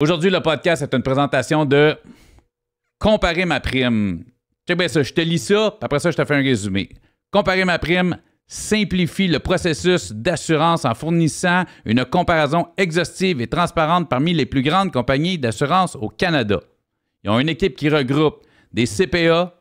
Aujourd'hui, le podcast est une présentation de Comparer ma prime. je te lis ça, après ça, je te fais un résumé. Comparer ma prime simplifie le processus d'assurance en fournissant une comparaison exhaustive et transparente parmi les plus grandes compagnies d'assurance au Canada. Ils ont une équipe qui regroupe des CPA,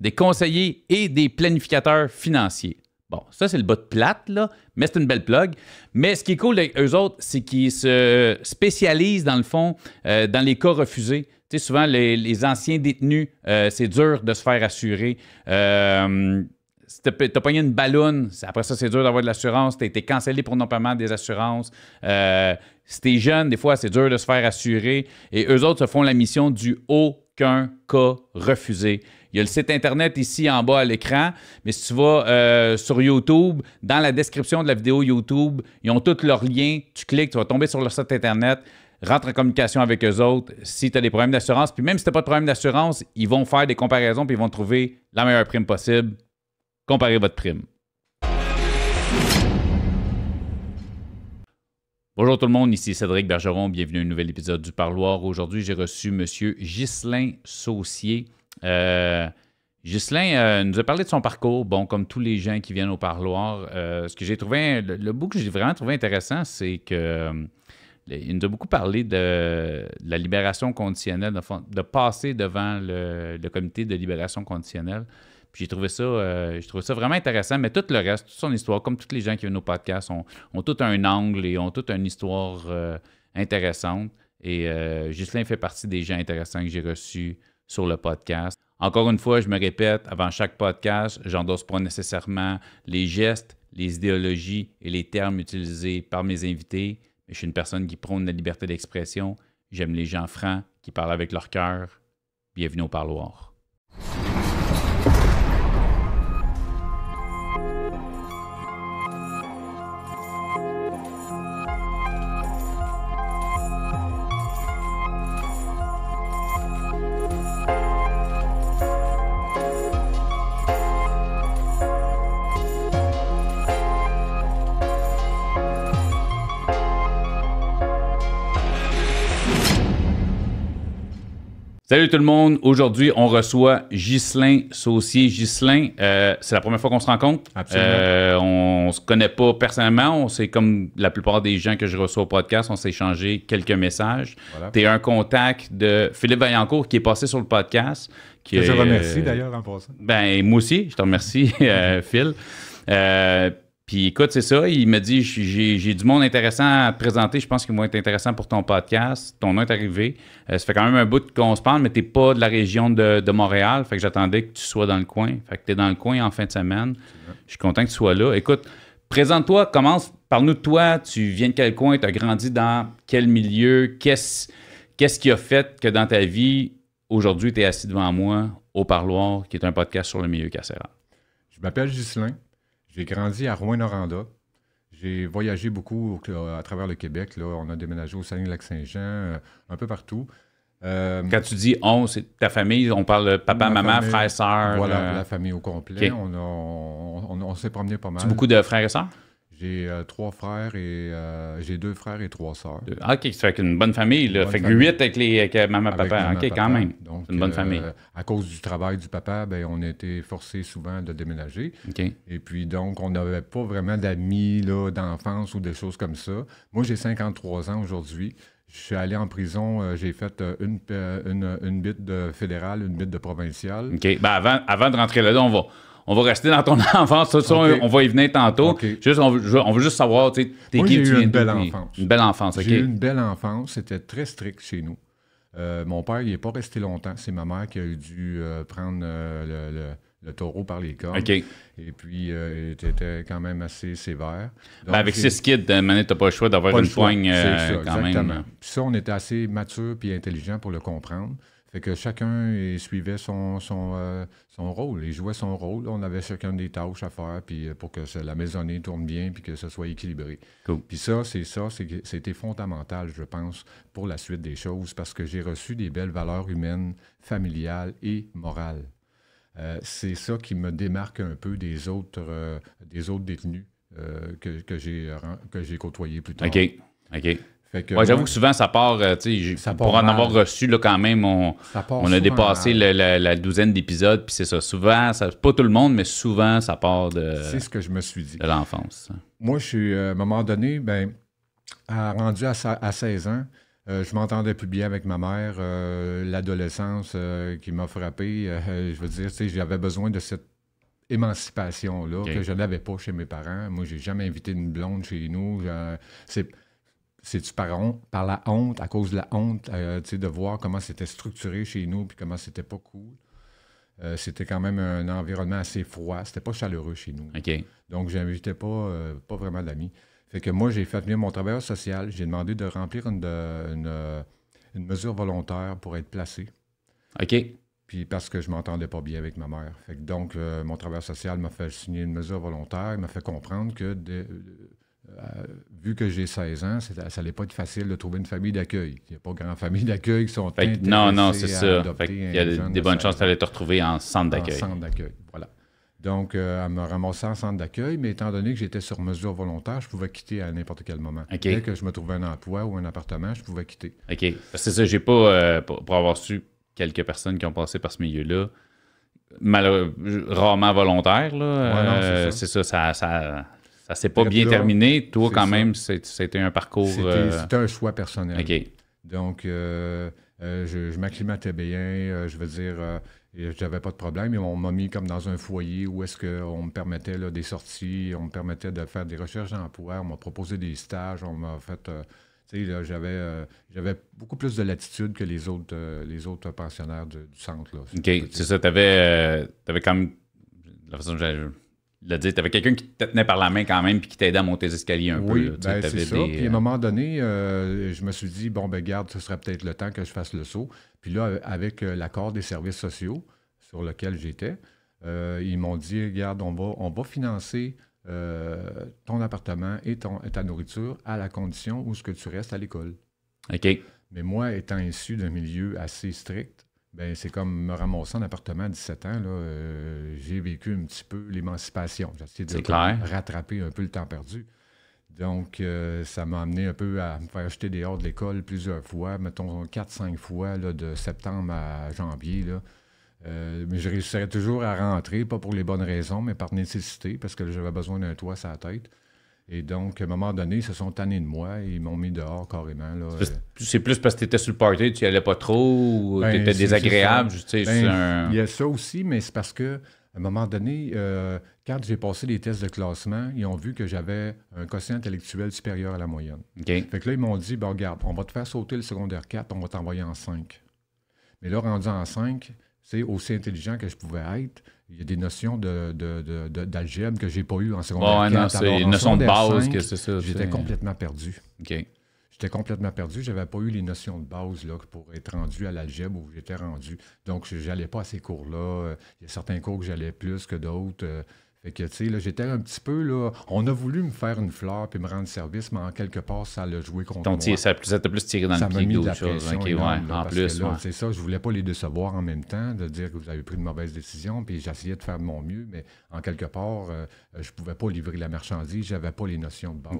des conseillers et des planificateurs financiers. Bon, ça, c'est le bas de plate, là, mais c'est une belle plug. Mais ce qui est cool eux autres, c'est qu'ils se spécialisent, dans le fond, euh, dans les cas refusés. Tu sais, souvent, les, anciens détenus, euh, c'est dur de se faire assurer. Euh, si t'as pogné une ballonne, après ça, c'est dur d'avoir de l'assurance. T'as été cancellé pour non-paiement des assurances. Euh, si t'es jeune, des fois, c'est dur de se faire assurer. Et eux autres se font la mission du aucun cas refusé. Il y a le site Internet ici en bas à l'écran. Mais si tu vas euh, sur YouTube, dans la description de la vidéo YouTube, ils ont tous leurs liens. Tu cliques, tu vas tomber sur leur site Internet rentre en communication avec eux autres si tu as des problèmes d'assurance. Puis même si tu n'as pas de problème d'assurance, ils vont faire des comparaisons puis ils vont trouver la meilleure prime possible. Comparez votre prime. Bonjour tout le monde, ici Cédric Bergeron. Bienvenue à un nouvel épisode du Parloir. Aujourd'hui, j'ai reçu M. Ghislain Saucier. Euh, Ghislain euh, nous a parlé de son parcours, bon, comme tous les gens qui viennent au parloir. Euh, ce que j'ai trouvé, le, bout que j'ai vraiment trouvé intéressant, c'est qu'il euh, nous a beaucoup parlé de, la libération conditionnelle, de, passer devant le, comité de libération conditionnelle. Puis j'ai trouvé ça, trouvé ça vraiment intéressant, mais tout le reste, toute son histoire, comme tous les gens qui viennent au podcast, ont, tout un angle et ont toute une histoire intéressante. Et Ghislain fait partie des gens intéressants que j'ai reçus sur le podcast. Encore une fois, je me répète, avant chaque podcast, j'endosse pas nécessairement les gestes, les idéologies et les termes utilisés par mes invités, mais je suis une personne qui prône la liberté d'expression. J'aime les gens francs qui parlent avec leur cœur. Bienvenue au parloir. Salut tout le monde. Aujourd'hui, on reçoit Ghislain Saucier. Ghislain, euh, c'est la première fois qu'on se rencontre. Absolument. Euh, on, ne se connaît pas personnellement. On sait comme la plupart des gens que je reçois au podcast, on s'est échangé quelques messages. Voilà. Tu es un contact de Philippe Vaillancourt qui est passé sur le podcast. Qui que remercie d'ailleurs en passant. Ben, moi aussi, je te remercie, euh, Phil. Euh, puis écoute, c'est ça. Il m'a dit j'ai du monde intéressant à te présenter. Je pense qu'ils vont être intéressants pour ton podcast. Ton nom est arrivé. Euh, ça fait quand même un bout qu'on se parle, mais tu pas de la région de, Montréal. Fait que j'attendais que tu sois dans le coin. Fait que tu es dans le coin en fin de semaine. Je suis content que tu sois là. Écoute, présente-toi, commence, parle-nous de toi. Tu viens de quel coin Tu as grandi dans quel milieu Qu'est-ce qui a fait que dans ta vie, aujourd'hui, tu es assis devant moi au Parloir, qui est un podcast sur le milieu carcéral Je m'appelle Ghislain. J'ai grandi à Rouen-Noranda. J'ai voyagé beaucoup à travers le Québec. Là. On a déménagé au Saguenay-Lac-Saint-Jean, euh, un peu partout. Euh, Quand tu dis on, c'est ta famille, on parle de papa, maman, frère, sœur. Voilà, euh, la famille au complet. On, s'est promené pas mal. Tu as beaucoup de frères et sœurs? J'ai euh, trois frères et euh, j'ai deux frères et trois sœurs. Ah, OK, c'est fait une bonne famille, là. fait huit avec, les, avec euh, maman, papa. OK, quand même. Donc, une bonne famille. à cause du travail du papa, ben, on était forcé souvent de déménager. OK. Et puis, donc, on n'avait pas vraiment d'amis d'enfance ou des choses comme ça. Moi, j'ai 53 ans aujourd'hui. Je suis allé en prison, j'ai fait une, une, une, bite de fédérale, une bite de provinciale. OK. Ben avant, avant de rentrer là-dedans, on va, on va rester dans ton enfance. Ça, on, va y venir tantôt. on, veut, juste savoir, t'es qui, tu une belle enfance. Une belle enfance, OK. J'ai eu une belle enfance. C'était très strict chez nous. Euh, mon père, il n'est pas resté longtemps. C'est ma mère qui a dû euh, prendre euh, le, taureau par les cornes. Et puis, était quand même assez sévère. Ben, avec six kids, tu t'as pas le choix d'avoir une poigne quand même. Puis ça, on était assez mature et intelligent pour le comprendre. Fait que chacun suivait son, son, euh, son, rôle, il jouait son rôle. On avait chacun des tâches à faire puis euh, pour que la maisonnée tourne bien puis que ce soit équilibré. Cool. Puis ça, c'est ça, c'était fondamental, je pense, pour la suite des choses parce que j'ai reçu des belles valeurs humaines, familiales et morales. Euh, c'est ça qui me démarque un peu des autres, des autres détenus que, que j'ai côtoyés plus tard. OK. OK. J'avoue que souvent, ça part, euh, ça pour en avoir reçu là, quand même, on, on a dépassé la, douzaine d'épisodes, puis c'est ça. Souvent, ça, pas tout le monde, mais souvent, ça part de. C'est ce que je me suis dit. l'enfance. Moi, je suis, euh, à un moment donné, ben, rendu à, 16 ans, euh, je m'entendais publier avec ma mère, l'adolescence qui m'a frappé. je veux dire, j'avais besoin de cette émancipation-là que je n'avais pas chez mes parents. Moi, j'ai jamais invité une blonde chez nous. C'est c'est-tu par, la honte, à cause de la honte, euh, sais de voir comment c'était structuré chez nous, puis comment c'était pas cool. Euh, c'était quand même un environnement assez froid, c'était pas chaleureux chez nous. ok Donc, j'invitais pas, euh, pas vraiment d'amis. Fait que moi, j'ai fait venir mon travailleur social, j'ai demandé de remplir une, mesure volontaire pour être placé. OK. Puis parce que je m'entendais pas bien avec ma mère. Fait que donc, mon travailleur social m'a fait signer une mesure volontaire, il m'a fait comprendre que euh, vu que j'ai 16 ans, ça n'allait pas être facile de trouver une famille d'accueil. Il n'y a pas grand famille d'accueil qui sont fait Non, non, c'est ça. Il y a des, bonnes chances que tu te retrouver en centre d'accueil. En centre d'accueil, voilà. Donc, à euh, me ramasser en centre d'accueil, mais étant donné que j'étais sur mesure volontaire, je pouvais quitter à n'importe quel moment. Dès que je me trouvais un emploi ou un appartement, je pouvais quitter. OK. C'est ça, j'ai pas, euh, pour, avoir su quelques personnes qui ont passé par ce milieu-là, rarement volontaire, là, c'est ça, ça ça s'est pas bien terminé. Toi, quand même, c'était un parcours. Euh, c'était un choix personnel. OK. Donc, euh, euh, je, m'acclimatais bien. je veux dire, je n'avais pas de problème. on m'a mis comme dans un foyer où est-ce qu'on me permettait des sorties, on me permettait de faire des recherches d'emploi, on m'a proposé des stages, on m'a fait. j'avais, beaucoup plus de latitude que les autres, les autres pensionnaires du centre. OK, c'est ça. Tu avais, quand même. La façon dont le dire. Tu avais quelqu'un qui te tenait par la main quand même puis qui t'aidait à monter les escaliers un peu. Oui, ben, c'est ça. Puis à un euh, moment donné, euh, je me suis dit, bon, ben garde, ce serait peut-être le temps que je fasse le saut. Puis là, euh, avec l'accord des services sociaux sur lequel j'étais, ils m'ont dit, regarde, on va, on va financer ton appartement et, ton, ta nourriture à la condition où ce que tu restes à l'école. OK. Mais moi, étant issu d'un milieu assez strict, ben, c'est comme me ramasser en appartement à 17 ans. Euh, j'ai vécu un petit peu l'émancipation. J'ai essayé de rattraper un peu le temps perdu. Donc, euh, ça m'a amené un peu à me faire jeter hors de l'école plusieurs fois, mettons 4-5 fois, de septembre à janvier. Euh, mais je réussirais toujours à rentrer, pas pour les bonnes raisons, mais par nécessité, parce que j'avais besoin d'un toit sur la tête. Et donc, à un moment donné, ils se sont tannés de moi et ils m'ont mis dehors carrément. Euh. C'est plus parce que tu étais sur le party, tu n'y allais pas trop, ou ben, tu étais désagréable. Ben, il y a ça aussi, mais c'est parce que à un moment donné, euh, quand j'ai passé les tests de classement, ils ont vu que j'avais un quotient intellectuel supérieur à la moyenne. Fait que là, ils m'ont dit ben regarde, on va te faire sauter le secondaire 4, on va t'envoyer en 5. Mais là, rendu en 5, c'est aussi intelligent que je pouvais être. Il y a des notions d'algèbre de, de, que j'ai pas eues en secondaire. non, c'est une notion de base c'est ça. J'étais complètement perdu. J'étais complètement perdu. J'avais pas eu les notions de base là, pour être rendu à l'algèbre où j'étais rendu. Donc, j'allais pas à ces cours-là. Euh, il y a certains cours que j'allais plus que d'autres. Euh, fait que, tu sais, là, j'étais un petit peu, là, on a voulu me faire une fleur puis me rendre service, mais en quelque part, ça l'a joué contre moi. Ça, ça t'a plus tiré dans le pied mis de la Pression en plus, c'est ça, je voulais pas les décevoir en même temps, de dire que vous avez pris une mauvaise décision, puis j'essayais de faire de mon mieux, mais en quelque part, euh, euh, je pouvais pas livrer la marchandise, j'avais pas les notions de base.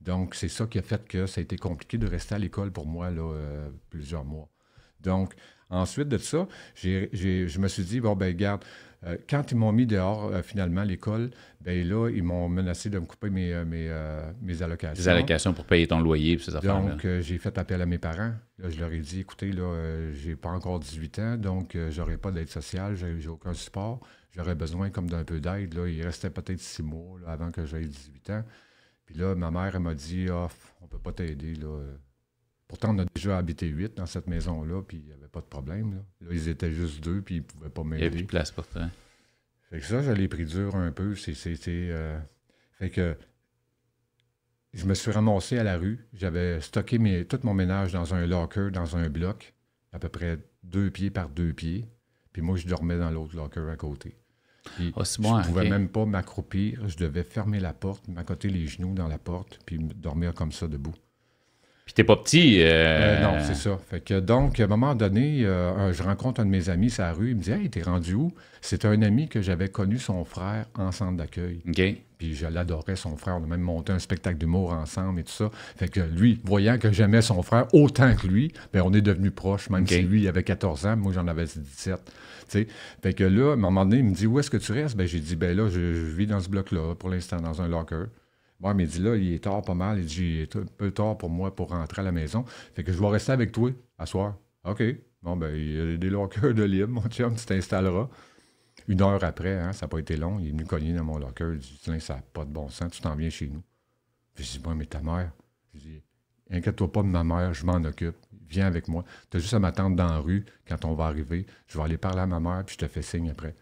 Donc, c'est ça qui a fait que ça a été compliqué de rester à l'école pour moi, là, euh, plusieurs mois. Donc, ensuite de ça, je me suis dit, bon, ben, garde, euh, quand ils m'ont mis dehors, euh, finalement, l'école, ben là, ils m'ont menacé de me couper mes, euh, mes, allocations. Des allocations pour payer ton loyer et ces affaires Donc, j'ai fait appel à mes parents. je leur ai dit, écoutez, là, j'ai pas encore 18 ans, donc j'aurais pas d'aide sociale, j'ai aucun support. J'aurais besoin comme d'un peu d'aide. Là. Il restait peut-être six mois avant que j'aie 18 ans. Puis là, ma mère, elle m'a dit, oh, on peut pas t'aider, là. Pourtant, on a déjà habité huit dans cette maison-là, puis de problème. Là. ils étaient juste deux, puis ils ne pouvaient pas m'aider. Il avait plus de place pour hein. Fait que ça, ça pris dur un peu. C'était. Euh, fait que je me suis ramassé à la rue. J'avais stocké tout mon ménage dans un locker, dans un bloc, à peu près deux pieds par deux pieds. Puis moi, je dormais dans l'autre locker à côté. Ah, je ne pouvais même pas m'accroupir. Je devais fermer la porte, m'accoter les genoux dans la porte, puis dormir comme ça debout. Puis t'es pas petit. Euh, euh, non, c'est ça. Fait que donc, à un moment donné, euh, je rencontre un de mes amis sur la rue. Il me dit Hey, t'es rendu où C'est un ami que j'avais connu son frère en centre d'accueil. OK. Puis je l'adorais, son frère. On a même monté un spectacle d'humour ensemble et tout ça. Fait que lui, voyant que j'aimais son frère autant que lui, bien, on est devenu proches, même si lui il avait 14 ans, moi j'en avais 17. T'sais. Fait que là, à un moment donné, il me dit Où est-ce que tu restes ben, J'ai dit Ben là, je vis dans ce bloc-là pour l'instant, dans un locker. Bon, il dit là, il est tard pas mal. Il dit, il est un peu tard pour moi pour rentrer à la maison. Fait que je vais rester avec toi à soir. OK. Bon, ben, il y a des lockers de libre, mon chum, tu t'installeras. Une heure après, hein, ça n'a pas été long, il est venu cogner dans mon locker. Il dit, ça n'a pas de bon sens, tu t'en viens chez nous. Je dis, bon, mais ta mère. Je dis, inquiète-toi pas de ma mère, je m'en occupe. Viens avec moi. Tu as juste à m'attendre dans la rue quand on va arriver. Je vais aller parler à ma mère, puis je te fais signe après.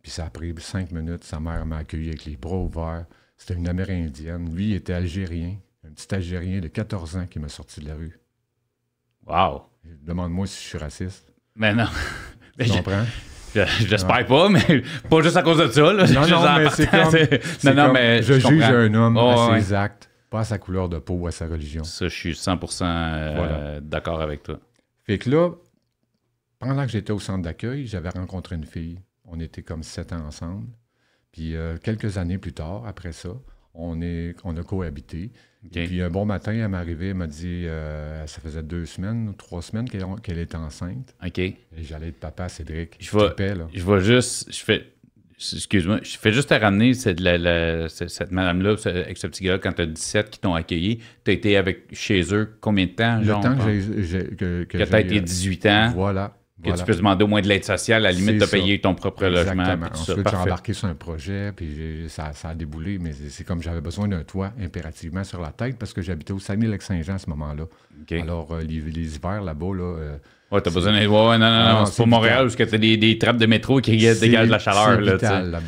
Puis ça a pris cinq minutes. Sa mère m'a accueilli avec les bras ouverts. C'était une Amérindienne. Lui, il était algérien, un petit Algérien de 14 ans qui m'a sorti de la rue. Wow! Demande-moi si je suis raciste. Mais non. Tu comprends? J'espère je, pas, mais pas juste à cause de ça. Non, mais c'est comme, non, non, mais je, juge un homme à ses actes, pas à sa couleur de peau, ou à sa religion. Ça, je suis 100% euh, d'accord avec toi. Fait que là, pendant que j'étais au centre d'accueil, j'avais rencontré une fille. On était comme sept ans ensemble. Puis euh, quelques années plus tard, après ça, on, est, on a cohabité. puis un bon matin, elle m'est arrivée, elle m'a dit, euh, ça faisait deux semaines ou trois semaines qu'elle, est était enceinte. OK. j'allais de papa, Cédric. Je vois, là. je vois juste, je fais, excuse-moi, je fais juste à ramener cette, cette madame-là, avec ce petit gars quand tu as 17 qui t'ont accueilli, tu as été avec, chez eux combien de temps? Genre, Le temps que, j'ai, que, été 18 euh, ans. Voilà. Que tu peux demander au moins de l'aide sociale, à la limite de payer ton propre logement. Ensuite, j'ai embarqué sur un projet, puis ça, a déboulé, mais c'est comme j'avais besoin d'un toit impérativement sur la tête parce que j'habitais au saguenay lex saint jean à ce moment-là. Alors, euh, les, hivers là-bas, là, euh, Ouais, t'as besoin de. Ouais, non, ah, non, non, c'est pour Montréal parce que t'as des, des trappes de métro qui dégagent de la chaleur. C'est vital, Là.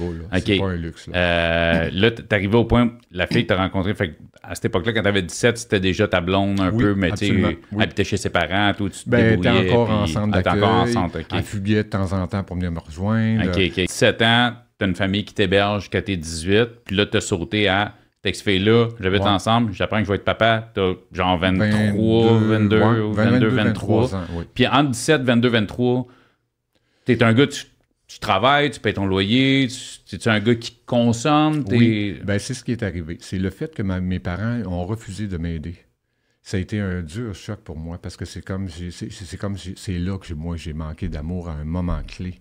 C'est pas un luxe. Là, euh, là t'es arrivé au point, la fille que t'as rencontrée, à cette époque-là, quand t'avais 17, c'était déjà ta blonde un peu, mais tu oui. chez ses parents, tout, tu te ben, t'es encore ensemble centre d'accueil. encore ensemble OK. Elle fuguait de temps en temps pour venir me rejoindre. OK, OK. 17 ans, t'as une famille qui t'héberge quand t'es 18, puis là, t'as sauté à avec fille-là, j'habite ensemble, j'apprends que je vais être papa, t'as genre 23, 22, 22, 23. 23 ans, Puis entre 17, 22, 23, t'es un gars, tu, travailles, tu payes ton loyer, tu, un gars qui consomme. Oui, ben c'est ce qui est arrivé. C'est le fait que mes parents ont refusé de m'aider. Ça a été un dur choc pour moi parce que c'est comme, c'est comme, c'est là que moi j'ai manqué d'amour à un moment clé.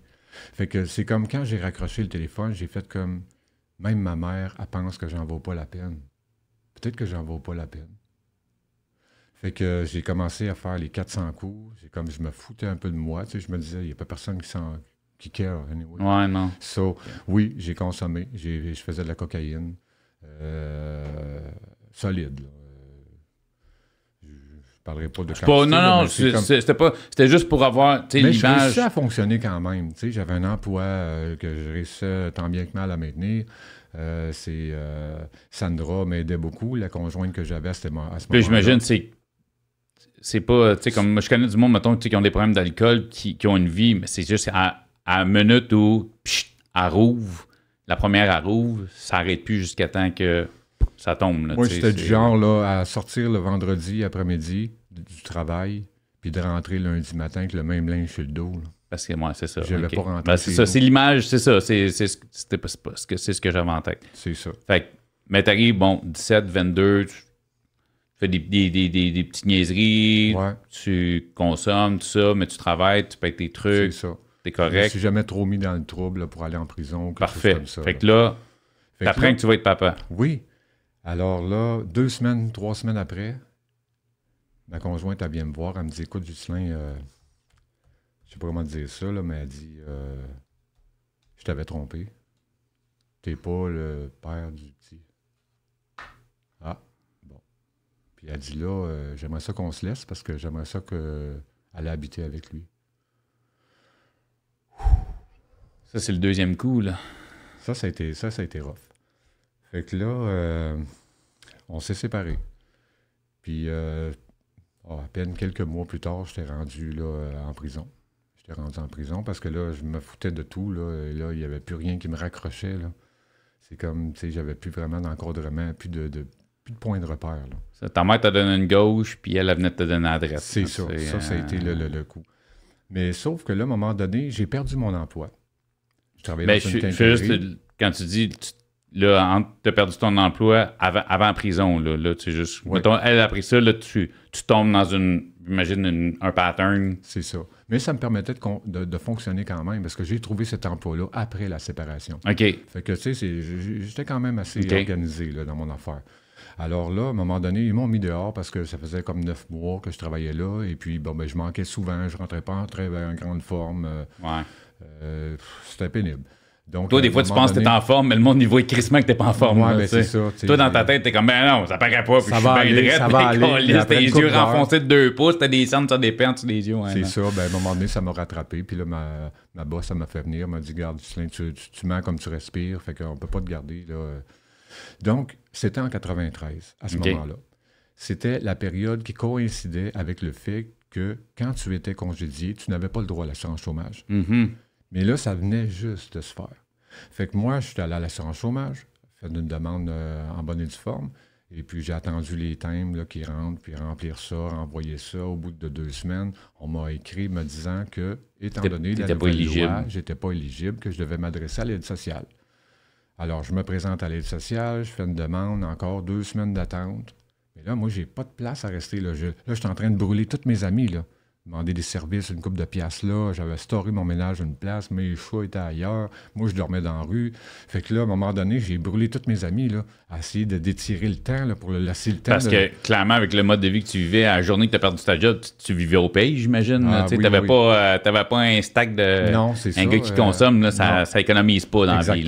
Fait que c'est comme quand j'ai raccroché le téléphone, j'ai fait comme, même ma mère, elle pense que j'en vaux pas la peine. Peut-être que j'en vaux pas la peine. Fait que j'ai commencé à faire les 400 coups. comme je me foutais un peu de moi. Tu sais, je me disais, il n'y a pas personne qui s'en qui care. Anyway. Ouais, non. So, oui, j'ai consommé. Je faisais de la cocaïne. Euh, solide. Là parlerai pas de Non, non, c'était juste pour avoir l'image. Mais ça à fonctionner quand même. J'avais un emploi euh, que je réussissais tant bien que mal à maintenir. Euh, c'est euh, Sandra m'aidait beaucoup, la conjointe que j'avais à ce moment-là. j'imagine, c'est c'est pas, tu comme moi, je connais du monde, mettons, qui ont des problèmes d'alcool, qui, ont une vie, mais c'est juste à, à minute où, pchit, à rouvre, la première à rouvre, ça n'arrête plus jusqu'à temps que ça tombe. Là, Moi, j'étais du genre là, à sortir le vendredi après-midi du travail, puis de rentrer lundi matin avec le même linge sur le dos. Parce que moi, c'est ça. Je okay. pas ben, c'est ça, c'est l'image, c'est ça. C'est ce que, ce que j'avais en tête. C'est ça. Fait que, mais t'arrives, bon, 17, 22, tu fais des, des, des, petites niaiseries, tu consommes, tout ça, mais tu travailles, tu payes tes trucs. C'est ça. T'es correct. Je suis jamais trop mis dans le trouble pour aller en prison Parfait. Fait que là, t'apprends que tu vas être papa. Oui. Alors là, deux semaines, trois semaines après, ma conjointe, elle vient me voir, elle me dit Écoute, Justin, je euh, je sais pas comment dire ça, mais elle dit euh, Je t'avais trompé. T'es pas le père du petit. Ah, bon. Puis elle dit Là, euh, j'aimerais ça qu'on se laisse parce que j'aimerais ça qu'elle ait habiter avec lui. Ça, c'est le deuxième coup, là. Ça, ça a été, ça, ça a été rough. Fait que là, euh, on s'est séparés. Puis, euh, oh, à peine quelques mois plus tard, j'étais rendu là, euh, en prison. J'étais rendu en prison parce que là, je me foutais de tout. Là, et là il n'y avait plus rien qui me raccrochait. C'est comme, tu sais, j'avais plus vraiment d'encadrement, plus de, de, plus de point de repère. Ça, ta mère t'a donné une gauche, puis elle, elle venait te donner l'adresse. C'est ça. Ça, ça, a été le, coup. Mais sauf que là, à un moment donné, j'ai perdu mon emploi. Je travaillais ben, dans une je, je juste, quand tu dis là, tu as perdu ton emploi avant, avant prison. Là, là juste. après ça, là, tu, tu tombes dans une. Imagine un pattern. C'est ça. Mais ça me permettait de, fonctionner quand même parce que j'ai trouvé cet emploi-là après la séparation. OK. Fait que, tu sais, j'étais quand même assez organisé dans mon affaire. Alors là, à un moment donné, ils m'ont mis dehors parce que ça faisait comme neuf mois que je travaillais là. Et puis, bon, ben, je manquais souvent, je rentrais pas en très ben, grande forme. Euh, ouais. Euh, c'était pénible. Donc, Toi, des fois, tu penses que que t'es en forme, mais le monde, il voit crissement que t'es pas en forme. Ouais, ben, c'est Toi, dans ta tête, t'es comme, ben non, ça paraît pas, puis ça je suis bien aller, ça va aller, t'as les yeux renfoncés de deux pouces, t'as des cendres sur des pentes, t'as des yeux. Hein, c'est ça, ben, à un moment donné, ça m'a rattrapé, puis là, ma, ma boss, ça m'a fait venir, m'a dit, garde, tu, tu, mens comme tu respires, fait qu'on peut pas te garder, là. Donc, c'était en 93, à ce moment-là. C'était la période qui coïncidait avec le fait que quand tu étais congédié, tu n'avais pas le droit à l'assurance chômage. -hmm. Mais là, ça venait juste de se faire. Fait que moi, je suis allé à l'assurance chômage, fait une demande euh, en bonne et due forme. Et puis, j'ai attendu les timbres qui rentrent, puis remplir ça, envoyer ça. Au bout de deux semaines, on m'a écrit me disant que, étant donné la nouvelle loi, j'étais pas éligible, que je devais m'adresser à l'aide sociale. Alors, je me présente à l'aide sociale, je fais une demande, encore deux semaines d'attente. Mais là, moi, j'ai pas de place à rester. Là, je, là, suis en train de brûler tous mes amis. Là demander des services, une coupe de pièces là, j'avais storé mon ménage à une place, mes chats étaient ailleurs, moi je dormais dans la rue. Fait que là, à un moment donné, j'ai brûlé tous mes amis là, à essayer de détirer le temps là, pour le laisser le temps. Parce que clairement, avec le mode de vie que tu vivais, à la journée que tu as perdu ta job, tu, vivais au pays, j'imagine. Ah tu n'avais pas, euh, pas un stack de. Non, c'est Un gars qui euh, consomme, là, ça, ça, économise pas dans la vie.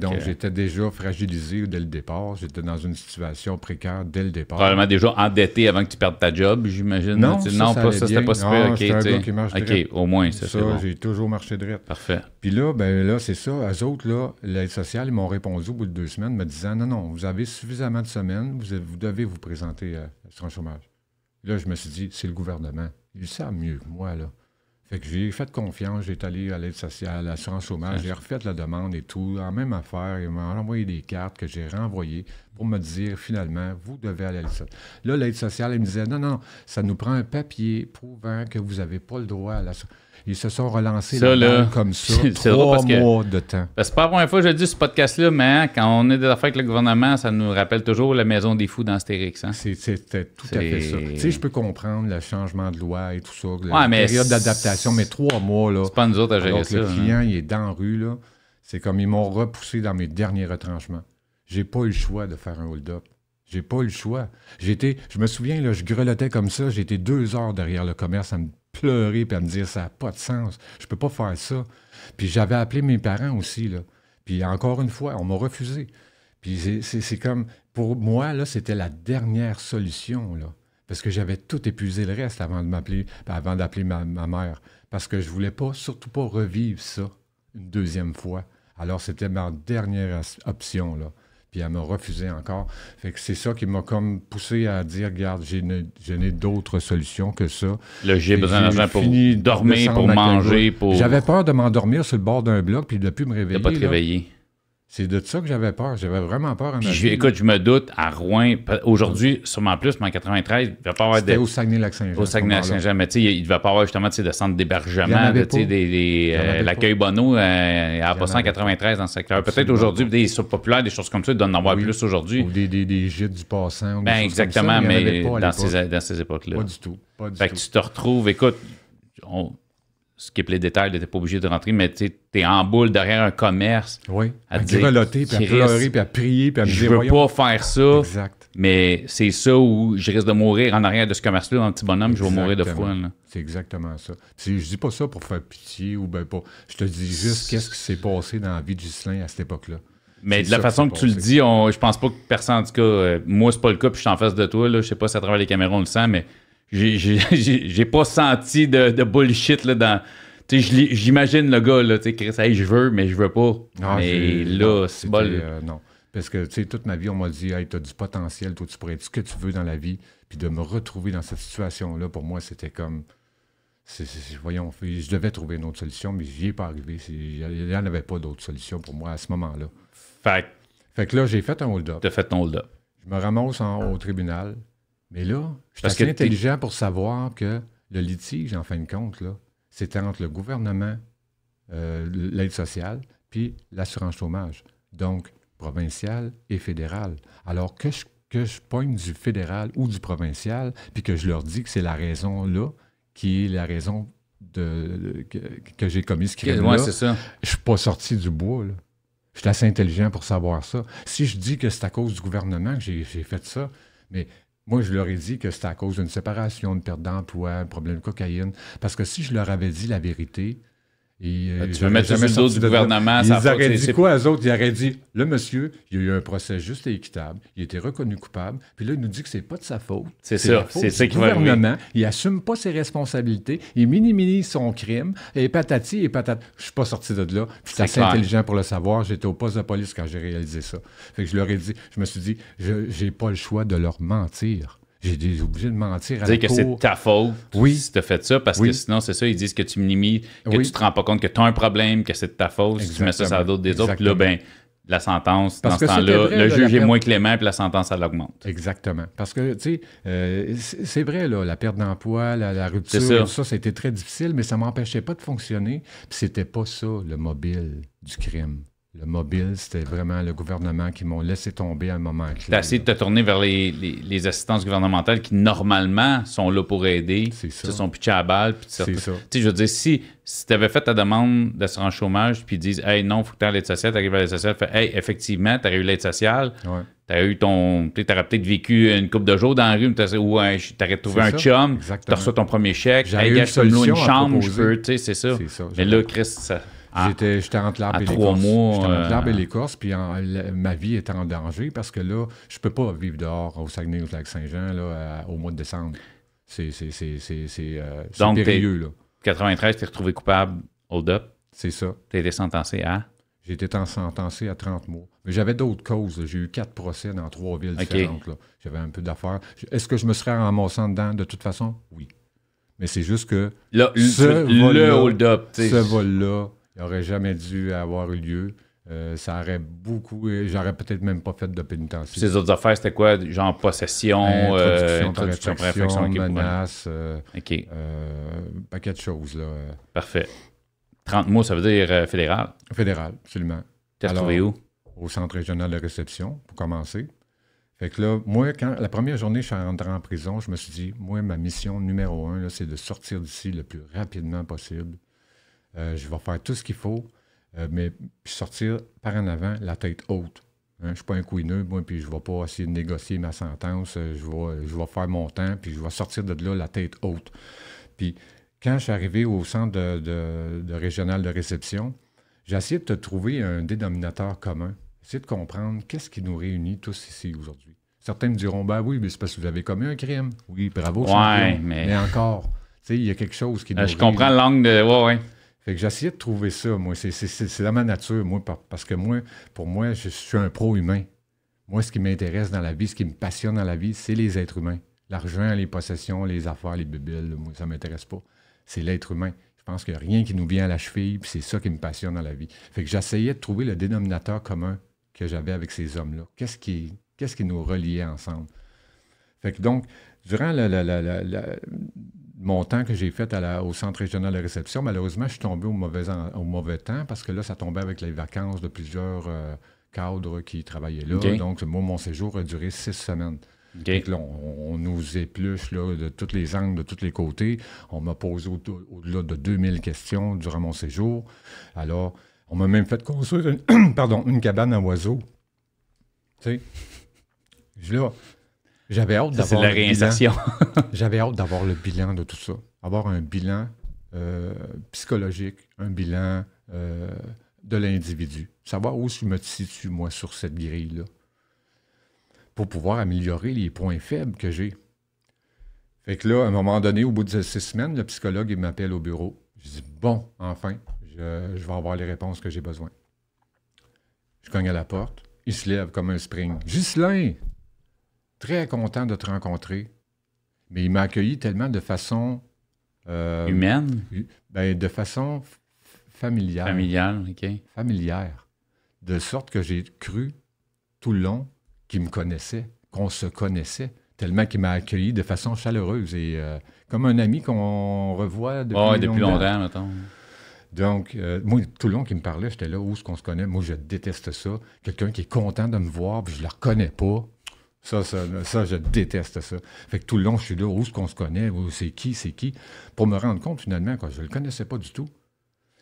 donc, j'étais déjà fragilisé dès le départ. J'étais dans une situation précaire dès le départ. Probablement déjà endetté avant que tu perdes ta job, j'imagine. Non, non pas ça, Ok, au moins, ça, ça j'ai toujours marché droit. Parfait. Puis là, ben là, c'est ça. Eux autres, là, l'aide sociale, ils m'ont répondu au bout de deux semaines, me disant, non, non, vous avez suffisamment de semaines, vous, vous devez vous présenter euh, à un chômage. Là, je me suis dit, c'est le gouvernement. Ils savent mieux que moi, là. Fait que j'ai fait confiance, j'ai allé à l'aide sociale, à l'assurance chômage, j'ai ah. refait la demande et tout, en même affaire. Ils m'ont envoyé des cartes que j'ai renvoyées pour me dire finalement, vous devez aller à l'aide sociale. Là, l'aide sociale, elle me disait, non, non, ça nous prend un papier prouvant que vous n'avez pas le droit à l'assurance. Ils se sont relancés là, comme ça. trois mois de temps. Ben, c'est pas la première fois que je dis ce podcast-là, mais hein, quand on est des affaires avec le gouvernement, ça nous rappelle toujours la maison des fous dans Hein? C'était tout à fait ça. Tu sais, je peux comprendre le changement de loi et tout ça, la période d'adaptation, mais trois mois, là. C'est pas nous autres alors Le hein. client, il est dans la rue, là. C'est comme ils m'ont repoussé dans mes derniers retranchements. J'ai pas eu le choix de faire un hold-up. J'ai pas eu le choix. J'étais, je me souviens, là, je grelottais comme ça. J'étais deux heures derrière le commerce à me pleurer puis à me dire ça n'a pas de sens, je peux pas faire ça. Puis j'avais appelé mes parents aussi, là. Puis encore une fois, on m'a refusé. Puis c'est comme, pour moi, là, c'était la dernière solution, là. Parce que j'avais tout épuisé le reste avant d'appeler ma, ma, mère. Parce que je voulais pas, surtout pas revivre ça une deuxième fois. Alors c'était ma dernière option, là elle m'a refusé encore. que c'est ça qui m'a comme poussé à dire, regarde, j'ai n'ai d'autres solutions que ça. Le j'ai besoin d'argent pour dormir, pour manger, pour... J'avais peur de m'endormir sur le bord d'un bloc, puis de ne plus me réveiller. pas te réveiller. C'est de ça que j'avais peur. J'avais vraiment peur en je, Écoute, je me doute, à Rouen, aujourd'hui, sûrement plus, mais en 93, il ne devait pas avoir de. au Saguenay-Lac-Saint-Jean. Au saguenay saint jean mais tu sais, il ne va pas avoir justement de centre d'hébergement, des, euh, l'accueil Bono euh, à en 93 dans ce secteur. Peut-être aujourd'hui, des sources populaires, des choses comme ça, il doit en avoir plus aujourd'hui. Ou des, des, gîtes du passant. Ou ben, exactement, mais, dans, ces, dans ces époques-là. Pas du tout. Pas du fait que tu te retrouves, écoute, on skip les détails, t'étais pas obligé de rentrer, mais tu es en boule derrière un commerce. Oui. À, dire, puis à pleurer, puis à prier, puis à Je veux pas faire ça. Mais c'est ça où je risque de mourir en arrière de ce commerce-là, dans le petit bonhomme, je vais mourir de foin. C'est exactement ça. Je je dis pas ça pour faire pitié ou ben pas. Je te dis juste qu'est-ce qui s'est passé dans la vie du à cette époque-là. Mais de la façon que, tu le dis, je pense pas que personne, en tout cas, euh, moi, c'est pas le cas, puis je suis en face de toi, là, je sais pas si à travers les caméras on le sent, mais J'ai pas senti de, de bullshit là, dans. J'imagine le gars, là, tu sais, hey, je veux, mais je veux pas. mais là, c'est bol. Euh, non. Parce que, tu sais, toute ma vie, on m'a dit, hey, t'as du potentiel, toi, tu pourrais être ce que tu veux dans la vie. Puis de me retrouver dans cette situation-là, pour moi, c'était comme. voyons, je devais trouver une autre solution, mais j'y ai pas arrivé. Il n'y en avait pas d'autre solution pour moi à ce moment-là. Fait, fait que là, j'ai fait un hold-up. T'as fait ton hold-up. Je me ramasse au tribunal. Mais là, je suis assez intelligent pour savoir que le litige, en fin de compte, c'était entre le gouvernement, euh, l'aide sociale, puis l'assurance chômage. Donc, provincial et fédéral. Alors que je, que je pointe du fédéral ou du provincial, puis que je leur dis que c'est la raison là qui est la raison de, que, j'ai commis ce crime là, ça. je suis pas sorti du bois. Je suis assez intelligent pour savoir ça. Si je dis que c'est à cause du gouvernement que j'ai fait ça, mais moi, je leur ai dit que c'était à cause d'une séparation, de perte d'emploi, problème de cocaïne. Parce que si je leur avais dit la vérité, euh, ah, tu veux mettre le du gouvernement. Ils auraient dit quoi, eux autres? Ils auraient dit, le monsieur, il y a eu un procès juste et équitable, il était reconnu coupable, puis là, il nous dit que c'est pas de sa faute. C'est ça, c'est ça qui va Le gouvernement, il assume pas ses responsabilités, il minimise son crime, et patati et patate. Je suis pas sorti de là, puis c'est assez intelligent pour le savoir. J'étais au poste de police quand j'ai réalisé ça. que je leur ai dit, je me suis dit, j'ai pas le choix de leur mentir. J'ai été obligé de mentir à Dire que c'est ta faute oui. si tu as fait ça, parce que sinon, c'est ça, ils disent que tu minimises, que tu tu te rends pas compte que tu as un problème, que c'est de ta faute, si tu mets ça sur d'autres des autres, puis là, ben, la sentence, dans ce temps-là, le juge est moins clément, puis la sentence, elle augmente. Exactement. Parce que, tu sais, euh, c'est vrai, la perte d'emploi, la, rupture, tout ça, c'était très difficile, mais ça ne m'empêchait pas de fonctionner, puis c'était pas ça, le mobile du crime. Le mobile, c'était vraiment le gouvernement qui m'ont laissé tomber à un moment clé. T'as essayé de te tourner vers les, les, assistances gouvernementales qui, normalement, sont là pour aider. C'est ça. sont pitchés à balle. C'est ça. je veux dire, si, si tu avais fait ta demande d'assurance chômage, puis ils disent, hey, non, faut que tu aies l'aide sociale, tu arrives à l'aide sociale, fait, hey, effectivement, tu eu l'aide sociale. tu T'as eu ton. T'aurais peut-être vécu une couple de jours dans la rue, ou un, t'aurais trouvé un chum, t'as reçu ton premier chèque, hey, eu une chambre, je peux, tu sais, c'est ça. ça Mais là, Chris, ça, ah. J'étais, j'étais entre euh, l'arbre et ah. l'écorce. J'étais entre et puis ma vie était en danger parce que là, je peux pas vivre dehors au Saguenay, au Lac-Saint-Jean, euh, au mois de décembre. C'est, c'est, euh, là. 93, t'es retrouvé coupable, hold up. C'est ça. T'es été sentencé à? J'ai sentencé à 30 mois. Mais j'avais d'autres causes. J'ai eu quatre procès dans trois villes différentes. J'avais un peu d'affaires. Est-ce que je me serais ramassé dedans de toute façon? Oui. Mais c'est juste que. Là, Ce vol-là n'aurait jamais dû avoir eu lieu. Euh, ça aurait beaucoup. Euh, j'aurais peut-être même pas fait de pénitence. Ces autres affaires, c'était quoi Genre possession, introduction, euh, euh menace, euh, paquet de choses. Parfait. 30 mots, ça veut dire fédéral Fédéral, absolument. T'es retrouvé où Au centre régional de réception, pour commencer. Fait que là, moi, quand la première journée, je suis rentré en prison, je me suis dit, moi, ma mission numéro un, c'est de sortir d'ici le plus rapidement possible euh, je vais faire tout ce qu'il faut, euh, mais sortir par en avant la tête haute. Hein. je ne suis pas un couineux, moi, puis je ne vais pas essayer de négocier ma sentence. Euh, je vais, je vais faire mon temps, puis je vais sortir de là la tête haute. Puis quand je suis arrivé au centre de, régional de réception, j'ai essayé de trouver un dénominateur commun. Essayer de comprendre qu'est-ce qui nous réunit tous ici aujourd'hui. Certains me diront, ben oui, mais c'est parce que vous avez commis un crime. Oui, bravo, mais... mais encore, il y a quelque chose qui nous Je comprends l'angle de... Ouais, ouais. Fait que j'essayais de trouver ça, moi. C'est dans ma nature, moi, parce que moi, pour moi, je, suis un pro-humain. Moi, ce qui m'intéresse dans la vie, ce qui me passionne dans la vie, c'est les êtres humains. L'argent, les possessions, les affaires, les bubilles, ça ne m'intéresse pas. C'est l'être humain. Je pense qu'il n'y a rien qui nous vient à la cheville, puis c'est ça qui me passionne dans la vie. Fait que j'essayais de trouver le dénominateur commun que j'avais avec ces hommes-là. Qu'est-ce qui, qui nous reliait ensemble? Fait que donc, durant la, la mon temps que j'ai fait au centre régional de réception, malheureusement, je suis tombé au mauvais, au mauvais temps parce que là, ça tombait avec les vacances de plusieurs euh, cadres qui travaillaient là. Donc, moi, mon séjour a duré six semaines. Donc Là, on, nous épluche de tous les angles, de tous les côtés. On m'a posé au-delà de 2000 questions durant mon séjour. Alors, on m'a même fait construire une, pardon, une cabane à oiseaux. Tu sais, je là, j'avais hâte d'avoir. la J'avais hâte d'avoir le bilan de tout ça. Avoir un bilan euh, psychologique, un bilan euh, de l'individu. Savoir où je me situe, moi, sur cette grille-là. Pour pouvoir améliorer les points faibles que j'ai. Fait que là, à un moment donné, au bout de six semaines, le psychologue, il m'appelle au bureau. Je dis Bon, enfin, je, vais avoir les réponses que j'ai besoin. Je cogne à la porte. Il se lève comme un spring. Ghislain, très content de te rencontrer. Mais il m'a accueilli tellement de façon. Euh, Humaine? Ben, de façon familière. Familiale, OK. Familière. De sorte que j'ai cru tout le long qu'il me connaissait, qu'on se connaissait, tellement qu'il m'a accueilli de façon chaleureuse et euh, comme un ami qu'on revoit depuis, longtemps. Ah oh, depuis longtemps. longtemps donc, euh, moi, tout le long qu'il me parlait, j'étais là, où est-ce qu'on se connaît? Moi, je déteste ça. Quelqu'un qui est content de me voir, puis je ne le reconnais pas. Ça, ça, ça, je déteste ça. Fait que tout le long, je suis là, où est-ce qu'on se connaît, où c'est qui, c'est qui, pour me rendre compte finalement quand je ne le connaissais pas du tout.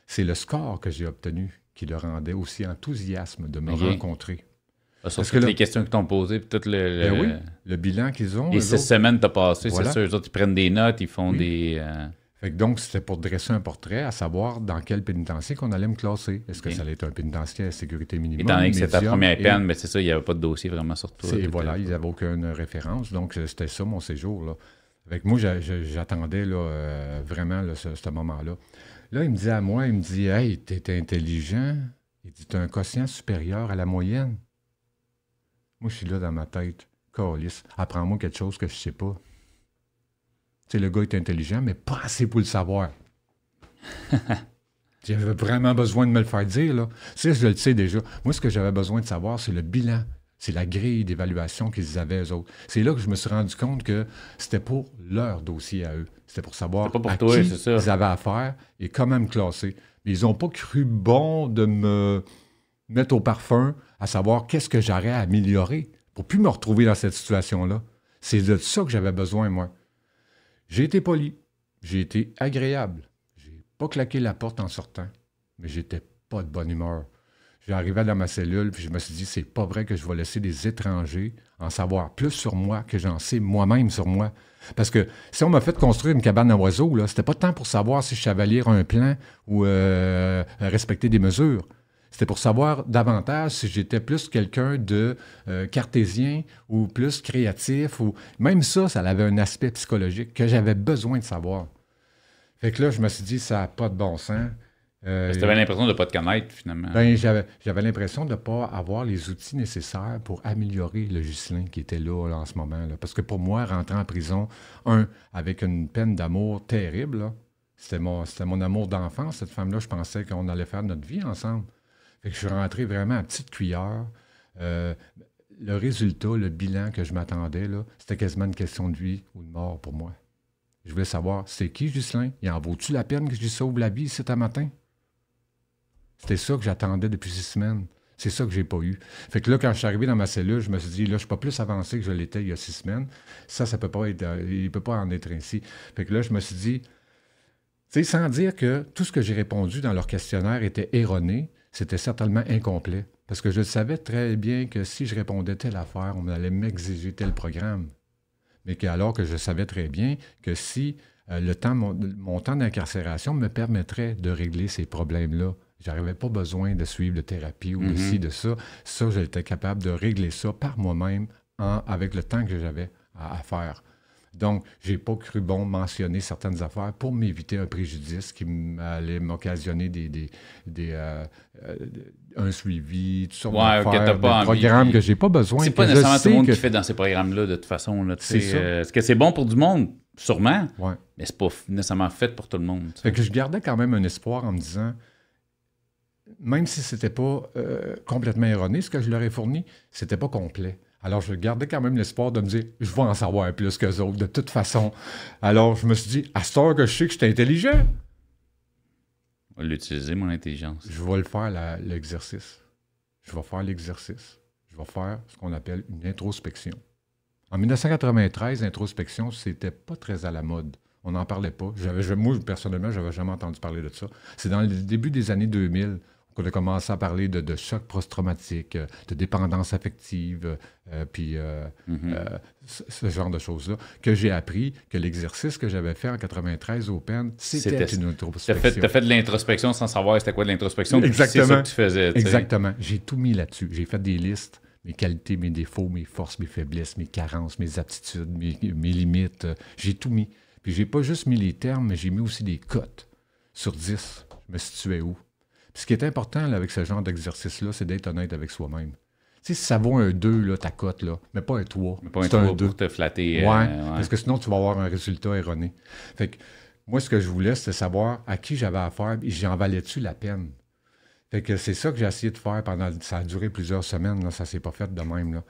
C'est le score que j'ai obtenu qui le rendait aussi enthousiasme de me rencontrer. Ah, Parce toutes que les questions que t'ont posées, puis tout le, le, ben bilan qu'ils ont. Et ces semaines, t'as passé, c'est sûr. autres, ils prennent des notes, ils font des. Euh, donc, c'était pour dresser un portrait, à savoir dans quel pénitencier qu'on allait me classer. Est-ce que ça allait être un pénitencier à sécurité minimum? Étant que c'était ta première peine, mais c'est ça, il n'y avait pas de dossier vraiment sur toi. Et voilà, ils n'avaient aucune référence. Donc, euh, c'était ça mon séjour. Là. Fait moi, j'attendais euh, vraiment ce, moment-là. Là, il me dit à moi, il me dit Hey, t'es intelligent. Il dit T'as un quotient supérieur à la moyenne. Moi, je suis là dans ma tête. Carlis, apprends-moi quelque chose que je ne sais pas sais, le gars est intelligent, mais pas assez pour le savoir. j'avais vraiment besoin de me le faire dire, là. Ça, je le sais déjà. Moi, ce que j'avais besoin de savoir, c'est le bilan. C'est la grille d'évaluation qu'ils avaient, eux autres. C'est là que je me suis rendu compte que c'était pour leur dossier à eux. C'était pour savoir qu'ils à faire qui ils avaient affaire et comment me classer. Mais ils n'ont pas cru bon de me mettre au parfum à savoir qu'est-ce que j'aurais à améliorer pour plus me retrouver dans cette situation-là. C'est de ça que j'avais besoin, moi. J'ai été poli, j'ai été agréable, j'ai pas claqué la porte en sortant, mais j'étais pas de bonne humeur. J'arrivais dans ma cellule, puis je me suis dit, c'est pas vrai que je vais laisser des étrangers en savoir plus sur moi que j'en sais moi-même sur moi. Parce que si on m'a fait construire une cabane à oiseaux, là, c'était pas temps pour savoir si je savais lire un plan ou euh, respecter des mesures. C'était pour savoir davantage si j'étais plus quelqu'un de euh, cartésien ou plus créatif. ou Même ça, ça avait un aspect psychologique que j'avais besoin de savoir. Fait que là, je me suis dit, ça n'a pas de bon sens. Euh, tu l'impression de ne pas te connaître, finalement. Ben, j'avais l'impression de ne pas avoir les outils nécessaires pour améliorer le giselin qui était là, en ce moment. Parce que pour moi, rentrer en prison, un, avec une peine d'amour terrible, c'était mon, mon amour d'enfance, cette femme-là. Je pensais qu'on allait faire notre vie ensemble que je suis rentré vraiment à petite cuillère. Euh, le résultat, le bilan que je m'attendais, c'était quasiment une question de vie ou de mort pour moi. Je voulais savoir, c'est qui Ghislain? Il en vaut-tu la peine que je lui sauve la vie cet matin? C'était ça que j'attendais depuis six semaines. C'est ça que j'ai pas eu. Fait que là, quand je suis arrivé dans ma cellule, je me suis dit, là, je suis pas plus avancé que je l'étais il y a six semaines. Ça, ça peut pas être, euh, il peut pas en être ainsi. Fait que là, je me suis dit, tu sans dire que tout ce que j'ai répondu dans leur questionnaire était erroné, c'était certainement incomplet. Parce que je savais très bien que si je répondais telle affaire, on allait m'exiger tel programme. Mais que, alors que je savais très bien que si euh, le temps, mon, temps d'incarcération me permettrait de régler ces problèmes-là, j'avais pas besoin de suivre de thérapie ou mhm. de ça. Ça, j'étais capable de régler ça par moi-même avec le temps que j'avais à faire. Donc, je n'ai pas cru bon mentionner certaines affaires pour m'éviter un préjudice qui allait m'occasionner des, euh, euh, un suivi, tout ça. Ouais, que pas programmes que j'ai pas besoin. C'est pas nécessairement tout le monde qui fait dans ces programmes-là, de toute façon. c'est euh, Est-ce que c'est bon pour du monde? Sûrement. Ouais. Mais c'est pas nécessairement fait pour tout le monde. Fait que je gardais quand même un espoir en me disant, même si ce n'était pas complètement erroné, ce que je leur ai fourni, c'était pas complet. Alors, je gardais quand même l'espoir de me dire, je vais en savoir plus qu'eux autres, de toute façon. Alors, je me suis dit, à ce heure que je sais que je suis intelligent. L'utiliser, mon intelligence. Je vais le faire, l'exercice. Je vais faire l'exercice. Je vais faire ce qu'on appelle une introspection. En 1993, introspection, c'était pas très à la mode. On n'en parlait pas. Moi, personnellement, je n'avais jamais entendu parler de ça. C'est dans le début des années 2000 qu'on a commencé à parler de, choc post-traumatique, de dépendance affective, euh, puis euh, mm-hmm. euh, ce, genre de choses-là, que j'ai appris que l'exercice que j'avais fait en 93 au PEN, c'était une introspection. Tu as, fait de l'introspection sans savoir c'était quoi de l'introspection, Exactement. que tu faisais. Exactement. J'ai tout mis là-dessus. J'ai fait des listes mes qualités, mes défauts, mes forces, mes faiblesses, mes carences, mes aptitudes, mes, mes limites. J'ai tout mis. Puis j'ai pas juste mis les termes, mais j'ai mis aussi des cotes. Sur 10, je me situais où? Ce qui est important avec ce genre d'exercice-là, c'est d'être honnête avec soi-même. Tu sais, si ça vaut un 2, là, ta cote, là, mais pas un 3. Mais pas un 3 pour te flatter. Euh, parce que sinon, tu vas avoir un résultat erroné. Fait que moi, ce que je voulais, c'était savoir à qui j'avais affaire et j'en valais-tu la peine. Fait que c'est ça que j'ai essayé de faire pendant. Ça a duré plusieurs semaines, là, ça s'est pas fait de même. Là.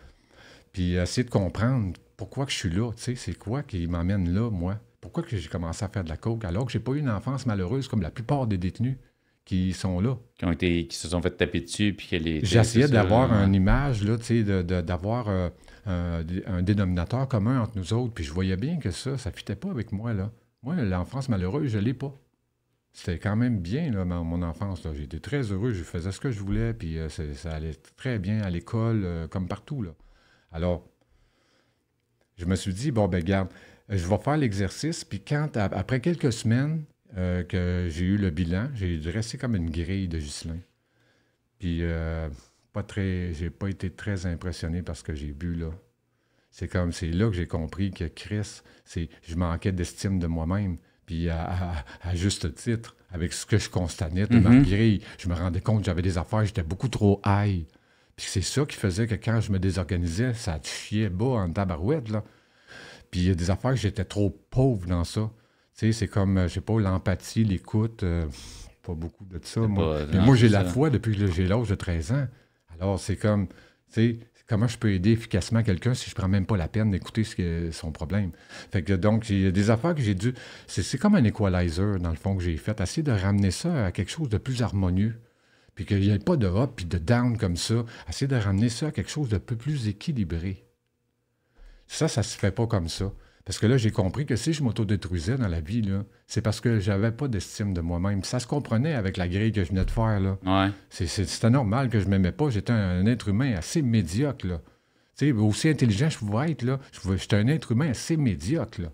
Puis essayer de comprendre pourquoi que je suis là, tu sais, c'est quoi qui m'amène là, moi. Pourquoi que j'ai commencé à faire de la coke alors que j'ai pas eu une enfance malheureuse comme la plupart des détenus qui sont là. Qui, ont été, qui se sont fait taper dessus. Puis les, J'essayais d'avoir euh, une image, là, d'avoir euh, un dénominateur commun entre nous autres. Puis je voyais bien que ça, ça ne fitait pas avec moi. Là. Moi, l'enfance malheureuse, je ne l'ai pas. C'était quand même bien, là, mon enfance. J'étais très heureux, je faisais ce que je voulais, puis euh, ça allait très bien à l'école, comme partout. Là. Alors, je me suis dit, bon, ben garde, je vais faire l'exercice, puis quand, après quelques semaines, euh, que j'ai eu le bilan. J'ai dressé comme une grille de Ghislain. Puis, euh, pas très, j'ai pas été très impressionné parce que j'ai vu, là. C'est comme, c'est là que j'ai compris que Chris, c'est, je manquais d'estime de moi-même. Puis, à, juste titre, avec ce que je constatais de mm-hmm. grille, je me rendais compte que j'avais des affaires, j'étais beaucoup trop high. Puis c'est ça qui faisait que quand je me désorganisais, ça chiait bas en tabarouette, là. Puis il y a des affaires que j'étais trop pauvre dans ça c'est comme, euh, je pas, l'empathie, l'écoute, euh, pas beaucoup de ça. Moi, moi j'ai la foi depuis que j'ai l'âge de 13 ans. Alors, c'est comme, tu comment je peux aider efficacement quelqu'un si je prends même pas la peine d'écouter ce son problème. Fait que donc, il y a des affaires que j'ai dû. C'est comme un equalizer, dans le fond, que j'ai fait. Essayer de ramener ça à quelque chose de plus harmonieux. Puis qu'il n'y ait pas de up puis de down comme ça. Essayer de ramener ça à quelque chose de peu plus équilibré. Ça, ça se fait pas comme ça. Parce que là, j'ai compris que si je m'autodétruisais dans la vie, c'est parce que j'avais pas d'estime de moi-même. Ça se comprenait avec la grille que je venais de faire. Là. c'était normal que je m'aimais pas. J'étais un, être humain assez médiocre. aussi intelligent que je pouvais être, là, j'étais un être humain assez médiocre. Là.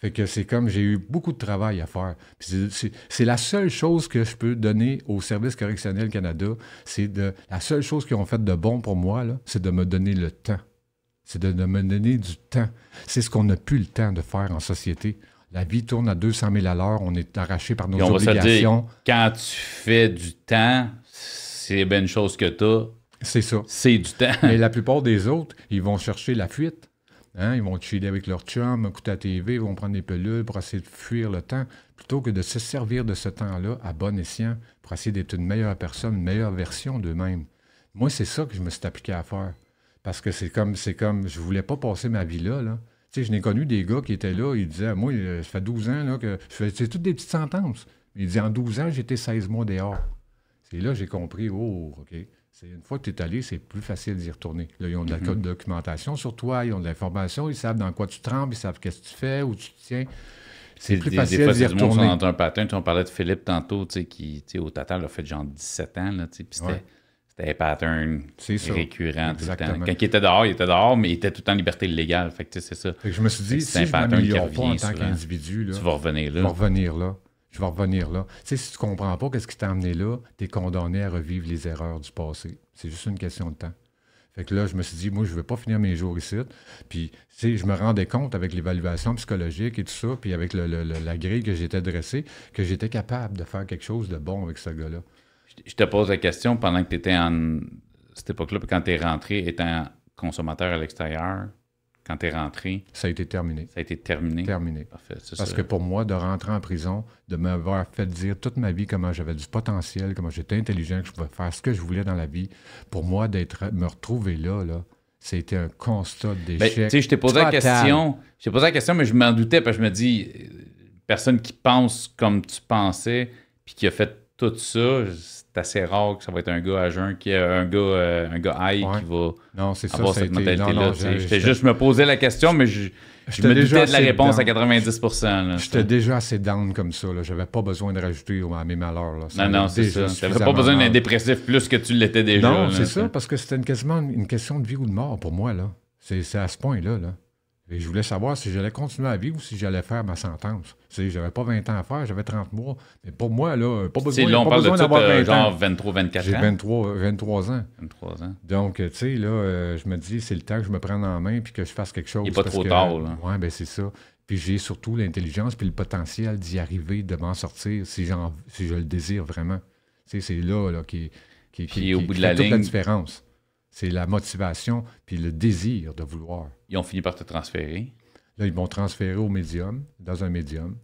Fait que c'est comme j'ai eu beaucoup de travail à faire. C'est la seule chose que je peux donner au Service correctionnel Canada. C'est la seule chose qu'ils ont fait de bon pour moi, c'est de me donner le temps c'est de me donner du temps. C'est ce qu'on n'a plus le temps de faire en société. La vie tourne à 200 000 à l'heure, on est arraché par nos obligations. quand tu fais du temps, c'est bien chose que tu C'est ça. C'est du temps. Mais la plupart des autres, ils vont chercher la fuite. Hein? Ils vont chiller avec leur chum, écouter la TV, ils vont prendre des pelules pour essayer de fuir le temps, plutôt que de se servir de ce temps-là à bon escient pour essayer d'être une meilleure personne, une meilleure version d'eux-mêmes. Moi, c'est ça que je me suis appliqué à faire. Parce que c'est comme, c'est comme, je voulais pas passer ma vie là, là. Tu sais, je n'ai connu des gars qui étaient là, ils disaient, moi, euh, ça fait 12 ans, là, que c'est toutes des petites sentences. Ils disaient, en 12 ans, j'étais 16 mois dehors. C'est là, j'ai compris, oh, OK. C'est, une fois que tu es allé, c'est plus facile d'y retourner. Là, ils ont de la code mm-hmm. documentation sur toi, ils ont de l'information, ils savent dans quoi tu trembles, ils savent qu'est-ce que tu fais, où tu te tiens. C'est, plus facile des d'y retourner. un patin. On parlait de Philippe tantôt, tu sais, qui, au il a fait genre 17 ans. Là, puis c'était c'était un pattern récurrent tout le Quand il était dehors, il était dehors, mais il était tout le temps en liberté légale. Fait c'est ça. je me suis dit, si un pattern pas en tant qu'individu, tu vas revenir là. Je vais revenir là. Je vais revenir là. Tu sais, si tu comprends pas qu'est-ce qui t'a amené là, tu es condamné à revivre les erreurs du passé. C'est juste une question de temps. Fait que là, je me suis dit, moi, je ne veux pas finir mes jours ici. Puis, tu je me rendais compte avec l'évaluation psychologique et tout ça, puis avec la grille que j'étais dressée, que j'étais capable de faire quelque chose de bon avec ce gars-là je te pose la question pendant que tu étais en cette époque-là, quand tu es rentré étant consommateur à l'extérieur, quand tu es rentré. Ça a été terminé. Ça a été terminé. Terminé. Parce que pour moi, de rentrer en prison, de m'avoir fait dire toute ma vie comment j'avais du potentiel, comment j'étais intelligent, que je pouvais faire ce que je voulais dans la vie, pour moi, d'être me retrouver là, là. C'était un constat ben, d'échec. Ben, je t'ai posé la question. Je t'ai posé la question, mais je m'en doutais parce que je me dis, euh, personne qui pense comme tu pensais, puis qui a fait tout ça, c'est assez rare que ça va être un gars à jeun, qui un gars, euh, un gars high qui va non, c'est ça, cette mentalité-là. juste, me posais la question, mais je, je me doutais de la réponse à 90 J'étais déjà assez down comme ça. Je n'avais pas besoin de rajouter à mes malheurs. non, non, c'est ça. Tu n'avais pas besoin d'un dépressif plus que tu l'étais déjà. Non, c'est ça, parce que c'était quasiment une question de vie ou de mort pour moi. là. C'est à ce point-là. là. Et je voulais savoir si j'allais continuer à vivre ou si j'allais faire ma sentence. Je j'avais pas 20 ans à faire, j'avais 30 mois. Mais pour moi, là, pas besoin, de d'avoir 20 euh, genre 23, 24 ans. J'ai 23, ans. 23 ans. Donc, tu sais, là, euh, je me dis, c'est le temps que je me prenne en main puis que je fasse quelque chose. Il n'est pas trop tard, Oui, ben c'est ça. Puis j'ai surtout l'intelligence puis le potentiel d'y arriver, de m'en sortir si, si je le désire vraiment. Tu sais, c'est là, là qui, qui, qui, au bout de fait toute la différence. C'est la motivation puis le désir de vouloir. Ils ont fini par te transférer. Là, ils m'ont transféré au médium, dans un médium,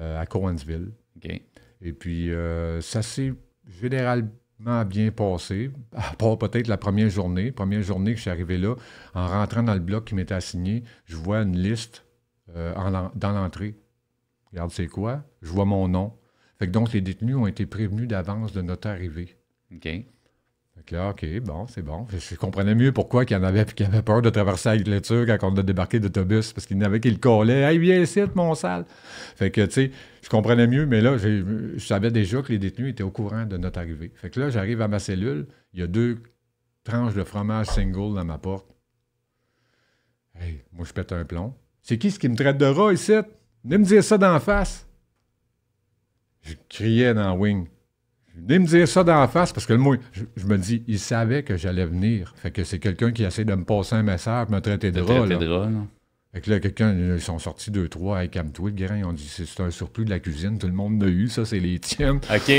euh, à Cowansville. OK. Et puis, euh, ça s'est généralement bien passé, à part peut-être la première journée. Première journée que je suis arrivé là, en rentrant dans le bloc qui m'était assigné, je vois une liste euh, dans l'entrée. Regarde, c'est quoi? Je vois mon nom. Fait que donc, les détenus ont été prévenus d'avance de notre arrivée. OK. OK, bon, c'est bon. Je comprenais mieux pourquoi qu'il y en avait avait peur de traverser la clôture quand on a débarqué d'autobus, parce qu'il n'avait qu'il avait qu'il le Hey, viens ici, mon sale. Fait que, tu sais, je comprenais mieux, mais là, je savais déjà que les détenus étaient au courant de notre arrivée. Fait que là, j'arrive à ma cellule, il y a deux tranches de fromage single dans ma porte. moi, je pète un plomb. C'est qui ce qui me traite de rat ici? Venez me dire ça d'en face. Je criais dans Wing. Venez me dire ça dans face parce que le je, me dis, il savait que j'allais venir. Fait que c'est quelqu'un qui essaie de me passer un message, me traiter de drôle. Fait que là, quelqu'un, ils sont sortis deux, trois, avec Amtoui, le grain. Ils ont dit, c'est un surplus de la cuisine, tout le monde l'a eu, ça, c'est les tiennes. OK.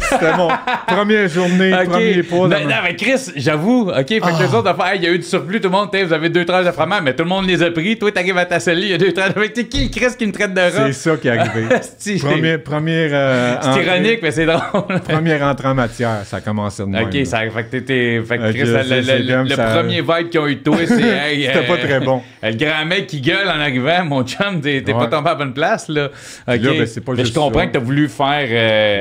C'était bon. première journée, premier Non, mais Chris, j'avoue, OK, fait que les ah. autres affaires, il y a eu du surplus, tout le monde, vous avez deux tranches de fromage, mais tout le monde les a pris. Toi, t'arrives à ta cellule. il y a deux tranches. Mais t'es qui, Chris, qui me traite de rat? C'est ça qui est arrivé. Euh, c'est premier, c'est ironique, mais c'est drôle. première entrée en matière, ça commence moi. OK, ça, fait que t'étais. Fait Chris, le, premier vibe qu'ils ont eu de toi, c'est. C'était pas euh, très bon. Euh, le grand mec qui gueule en arrivant, mon chum, t'es pas tombé à bonne place, là. OK. Ben, mais je comprends que t'as voulu faire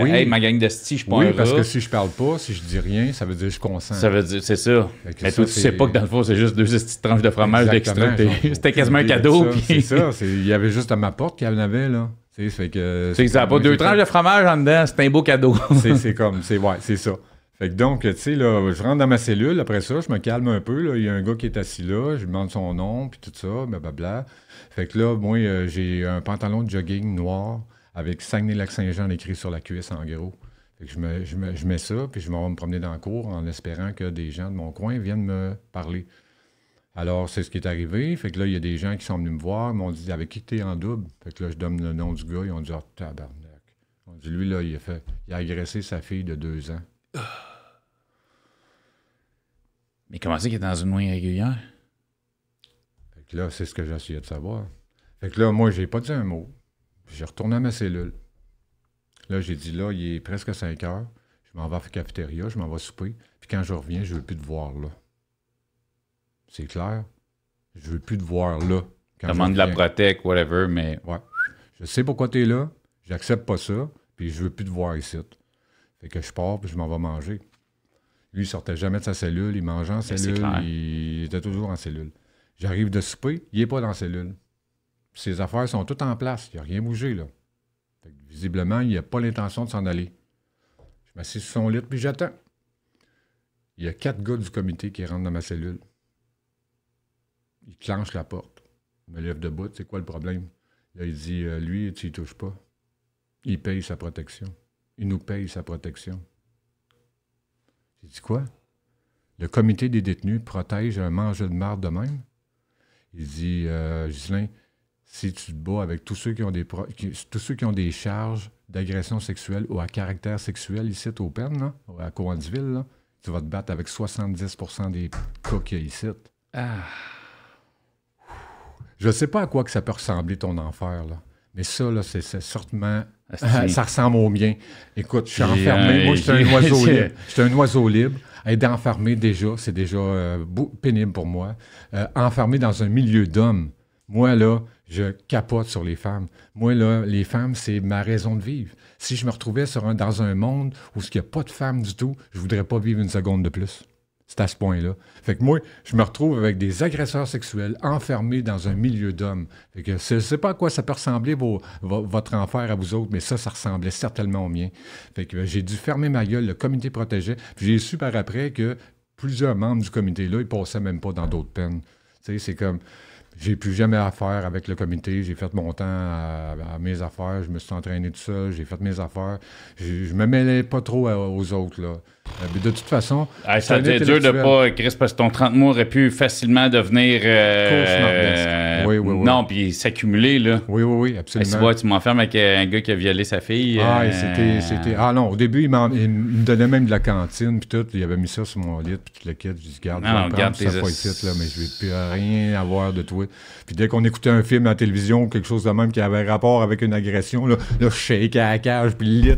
oui. ma gang de je suis pas Oui, parce que si je parle pas, si je dis rien, ça veut dire que je consens. Ça veut dire, c'est ça. Mais toi, tu sais pas que dans le fond, c'est juste deux petites tranches de fromage d'extra. C'était quasiment un cadeau. C'est ça. Il y avait juste à ma porte qu'il y en avait, là. C'est que, ça n'a pas deux tranches de fromage en dedans, c'est un beau cadeau. c'est comme, c'est ouais, c'est ça. Fait donc, tu sais, là, je rentre dans ma cellule, après ça, je me calme un peu, il y a un gars qui est assis là, je lui demande son nom, puis tout ça, blablabla. Fait que là, moi, euh, j'ai un pantalon de jogging noir, avec Saguenay-Lac-Saint-Jean écrit sur la cuisse en gros. je, me, mets ça, puis je vais me promener dans le cours en espérant que des gens de mon coin viennent me parler. Alors, c'est ce qui est arrivé. Fait que là, il y a des gens qui sont venus me voir, Ils m'ont dit Avec qui t'es en double Fait que là, je donne le nom du gars, ils ont dit oh, tabarnak. On dit Lui, là, il a, fait, il agressé sa fille de deux ans. Mais comment c'est qu'il est dans une moins régulière Fait que là, c'est ce que j'essayais de savoir. Fait que là, moi, j'ai pas dit un mot. J'ai retourné à ma cellule. Là, j'ai dit, là, il est presque 5 heures. Je m'en vais à la cafétéria, je m'en vais souper. Puis quand je reviens, je ne veux plus te voir là. C'est clair. Je ne veux plus te voir là. Quand Demande de la protect, whatever, mais. Ouais. Je sais pourquoi tu es là. J'accepte pas ça. Puis je ne veux plus te voir ici. Fait que je pars, puis je m'en vais manger. Lui, il sortait jamais de sa cellule. Il mangeait en cellule. Il... il était toujours en cellule. J'arrive de souper, il n'est pas dans la cellule ses affaires sont toutes en place. Il a rien bougé, là. visiblement, il a pas l'intention de s'en aller. Je m'assieds sur son lit, puis j'attends. Il y a quatre gars du comité qui rentrent dans ma cellule. Ils clenchent la porte. Ils me lève debout. C'est quoi le problème? Là, il dit, euh, lui, tu y touches pas. Il paye sa protection. Il nous paye sa protection. J'ai dit quoi? Le comité des détenus protège un mangeur de marde de même? Il dit, euh, si tu te bats avec tous ceux qui ont des, tous ceux qui ont des charges d'agression sexuelle ou à caractère sexuel ici au père à ville tu vas te battre avec 70% des cas ici. Ah. Je ne sais pas à quoi que ça peut ressembler ton enfer, là. Mais ça, là, c'est certainement. Ah, ça ressemble au mien. Écoute, je suis enfermé. Moi, je suis un oiseau libre. Je suis un oiseau libre. Être enfermé déjà, c'est déjà euh, pénible pour moi. Euh, enfermé dans un milieu d'hommes. Moi, là, je capote sur les femmes. Moi, là, les femmes, c'est ma raison de vivre. Si je me retrouvais dans un monde où il n'y a pas de femmes du tout, je ne voudrais pas vivre une seconde de plus. C'est à ce point-là. Fait que moi, je me retrouve avec des agresseurs sexuels enfermés dans un milieu d'hommes. Fait que je ne sais pas à quoi ça peut ressembler votre enfer à vous autres, mais ça, ça ressemblait certainement au mien. Fait que j'ai dû fermer ma gueule, le comité protégeait. j'ai su par après que plusieurs membres du comité-là, ils passaient même pas dans d'autres peines. Tu sais, c'est comme... J'ai plus jamais affaire avec le comité. J'ai fait mon temps à, mes affaires. Je me suis entraîné tout seul. J'ai fait mes affaires. Je, me mêlais pas trop aux autres. Là. Euh, de toute façon. ça ah, devait dur de pas, Chris, parce que ton 30 mois aurait pu facilement devenir. Euh, euh, oui, oui, oui. Non, puis s'accumuler, là. Oui, oui, oui, absolument. Et tu vois, tu m'enfermes avec euh, un gars qui a violé sa fille. Ah, c'était. Ah non, au début, il, me donnait même de la cantine, puis tout. Il avait mis ça sur mon lit, puis tout le kit. Je dis, garde, non, ah, ça pas ici, là, mais je vais plus rien avoir de toi. Puis dès qu'on écoutait un film à la télévision ou quelque chose de même qui avait rapport avec une agression, là, je shake à la cage, puis le lit.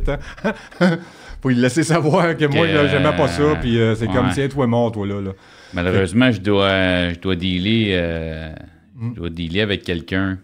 Hein. pour lui laisser savoir que, moi, j'aimais pas ça. Puis euh, c'est comme comme, tiens, toi, mort, toi, là. Malheureusement, je dois, je dois dealer. Euh, mm. avec quelqu'un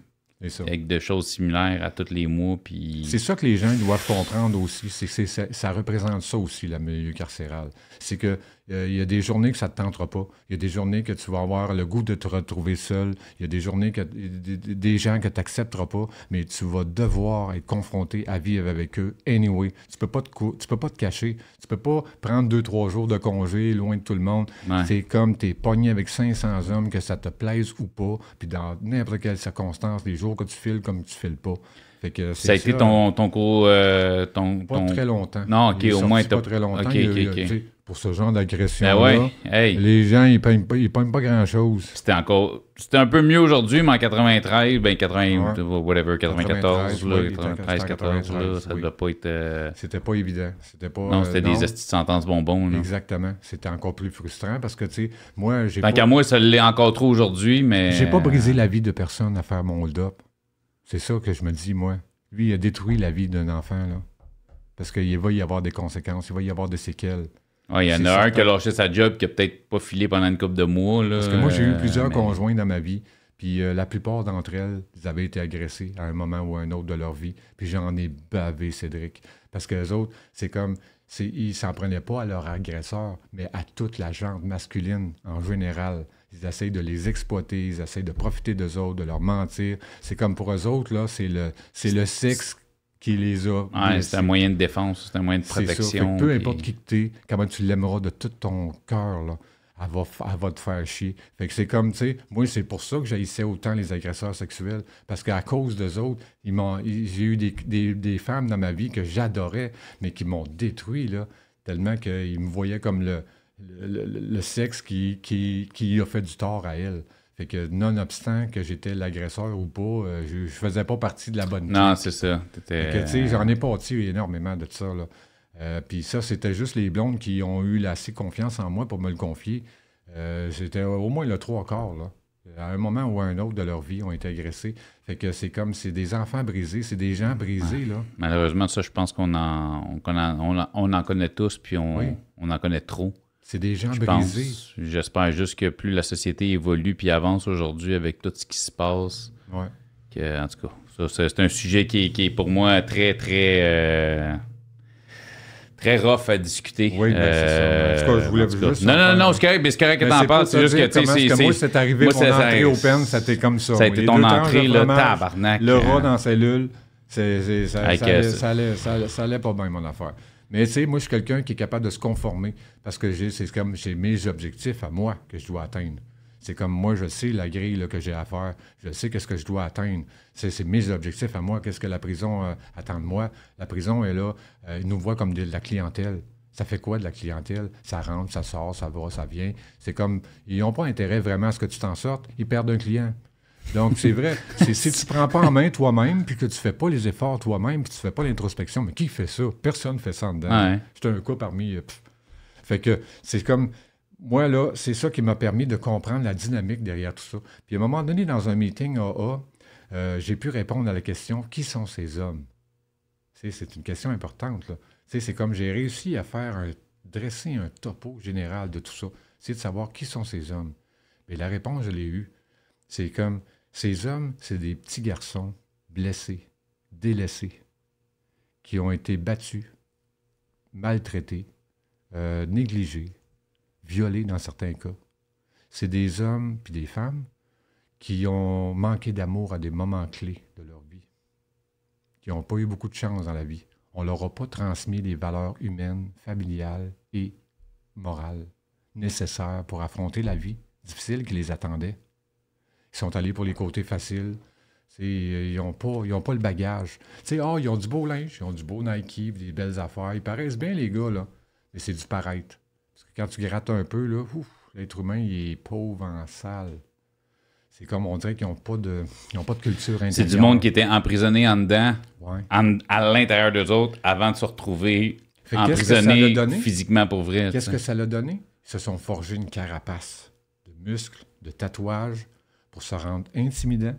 avec des choses similaires à tous les mois. Puis... C'est ça que les gens doivent comprendre aussi. C'est, ça, ça, représente ça aussi, le milieu carcéral. C'est que euh, il y a des journées que ça ne te tentera pas. Il y a des journées que tu vas avoir le goût de te retrouver seul. Il y a des journées, que, des gens que tu n'accepteras pas, mais tu vas devoir être confronté à vivre avec eux anyway. Tu peux pas te, tu peux pas te cacher. Tu peux pas prendre deux, trois jours de congé loin de tout le monde. C'est comme tu es pogné avec 500 hommes, que ça te plaise ou pas, puis dans n'importe quelle circonstance, les jours que tu files comme tu files pas. Fait que ça a été ton, hein. ton cours. Euh, pas très longtemps. Non, ok, au moins. Pas très longtemps pour ce genre d'agression. Ben les gens, ils ne pas, pas grand-chose. C'était encore. C'était un peu mieux aujourd'hui, mais en 93, ben 80, whatever, 94, 93, ça ne devait pas être. Euh, c'était pas évident. C'était pas. Non, c'était euh, des de sentences bonbons. Exactement. C'était encore plus frustrant parce que, tu sais, moi, j'ai. Tant qu'à moi, ça l'est encore trop aujourd'hui, mais. J'ai pas brisé la vie de personne à faire mon hold-up. C'est ça que je me dis, moi. Lui, il a détruit la vie d'un enfant, là. Parce qu'il va y avoir des conséquences, il va y avoir des séquelles. Il y en a un qui a lâché sa job qui a peut-être pas filé pendant une couple de mois. Parce que moi, j'ai eu plusieurs conjoints dans ma vie. Puis euh, la plupart d'entre elles, ils avaient été agressées à un moment ou à un autre de leur vie. Puis j'en ai bavé, Cédric. Parce que les autres, c'est comme, ils s'en prenaient pas à leur agresseur, mais à toute la gente masculine en général. Ils essayent de les exploiter, ils essayent de profiter d'eux autres, de leur mentir. C'est comme pour eux autres, là, c'est le, le sexe qui les a. c'est un moyen de défense, c'est un moyen de protection. peu importe qui que t'es, comment tu l'aimeras de tout ton cœur, elle va, te faire chier. Fait que c'est comme, tu sais, moi, c'est pour ça que j'haïssais autant les agresseurs sexuels. Parce qu'à cause d'eux autres, j'ai eu des, femmes dans ma vie que j'adorais, mais qui m'ont détruit, là, tellement qu'ils me voyaient comme le, sexe qui, qui a fait du tort à elles. Fait que nonobstant que j'étais l'agresseur ou pas, euh, je, faisais pas partie de la bonne Non, c'est ça. J'en ai euh, parti énormément de ça. Euh, puis ça, c'était juste les blondes qui ont eu assez confiance en moi pour me le confier. Euh, c'était au moins le trois quarts. Là. À un moment ou à un autre de leur vie, ont été agressés. Fait que c'est comme, c'est des enfants brisés, c'est des gens brisés. Là. Malheureusement, ça, je pense qu'on en, on en connaît tous, puis on, on en connaît trop. C'est déjà je J'espère juste que plus la société évolue puis avance aujourd'hui avec tout ce qui se passe. Que, en tout cas, c'est un sujet qui est, est, pour moi très, très. Euh, très rough à discuter. Oui, ben, c'est ça. Euh, en tout cas, je voulais Non, non, non, c'est correct, mais correct que t'en parles. C'est juste que, c'est. Moi, c'est arrivé moi, mon entrée open, ça t'est comme ça. Ça a été ton entrée, le tabarnak. Le rat dans cellule, ça allait pas bien, mon affaire. Mais tu sais, moi, je suis quelqu'un qui est capable de se conformer parce que c'est comme j'ai mes objectifs à moi que je dois atteindre. C'est comme moi, je sais la grille que j'ai à faire. Je sais qu'est-ce que je dois atteindre. C'est mes objectifs à moi. Qu'est-ce que la prison euh, attend de moi? La prison est là. Euh, nous voit comme de la clientèle. Ça fait quoi de la clientèle? Ça rentre, ça sort, ça va, ça vient. C'est comme, ils n'ont pas intérêt vraiment à ce que tu t'en sortes. Ils perdent un client. Donc, c'est vrai. si tu ne prends pas en main toi-même, puis que tu ne fais pas les efforts toi-même, puis tu ne fais pas l'introspection, mais qui fait ça? Personne ne fait ça en dedans. un cas parmi... Euh, fait que c'est comme... Moi, là, c'est ça qui m'a permis de comprendre la dynamique derrière tout ça. Puis à un moment donné, dans un meeting AA, euh, j'ai pu répondre à la question « Qui sont ces hommes? » C'est une question importante, là. C'est comme j'ai réussi à faire dresser un topo général de tout ça. C'est de savoir qui sont ces hommes. Et la réponse, je l'ai eue. C'est comme ces hommes, c'est des petits garçons blessés, délaissés, qui ont été battus, maltraités, euh, négligés, violés dans certains cas. C'est des hommes puis des femmes qui ont manqué d'amour à des moments clés de leur vie, qui n'ont pas eu beaucoup de chance dans la vie. On ne leur a pas transmis les valeurs humaines, familiales et morales nécessaires pour affronter la vie difficile qui les attendait. Ils sont allés pour les côtés faciles. Euh, ils n'ont pas, pas le bagage. Oh, ils ont du beau linge, ils ont du beau Nike, des belles affaires. Ils paraissent bien, les gars, là. Mais c'est du paraître. Parce quand tu grattes un peu, là, l'être humain, il est pauvre en salle. C'est comme on dirait qu'ils n'ont pas, de, ils pas de culture intérieure. C'est du monde qui était emprisonné en dedans, à l'intérieur d'eux autres, avant de se retrouver emprisonné physiquement pour vrai. Qu'est-ce que ça l'a donné? Ils se sont forgés une carapace de muscles, de tatouages, pour se rendre intimidant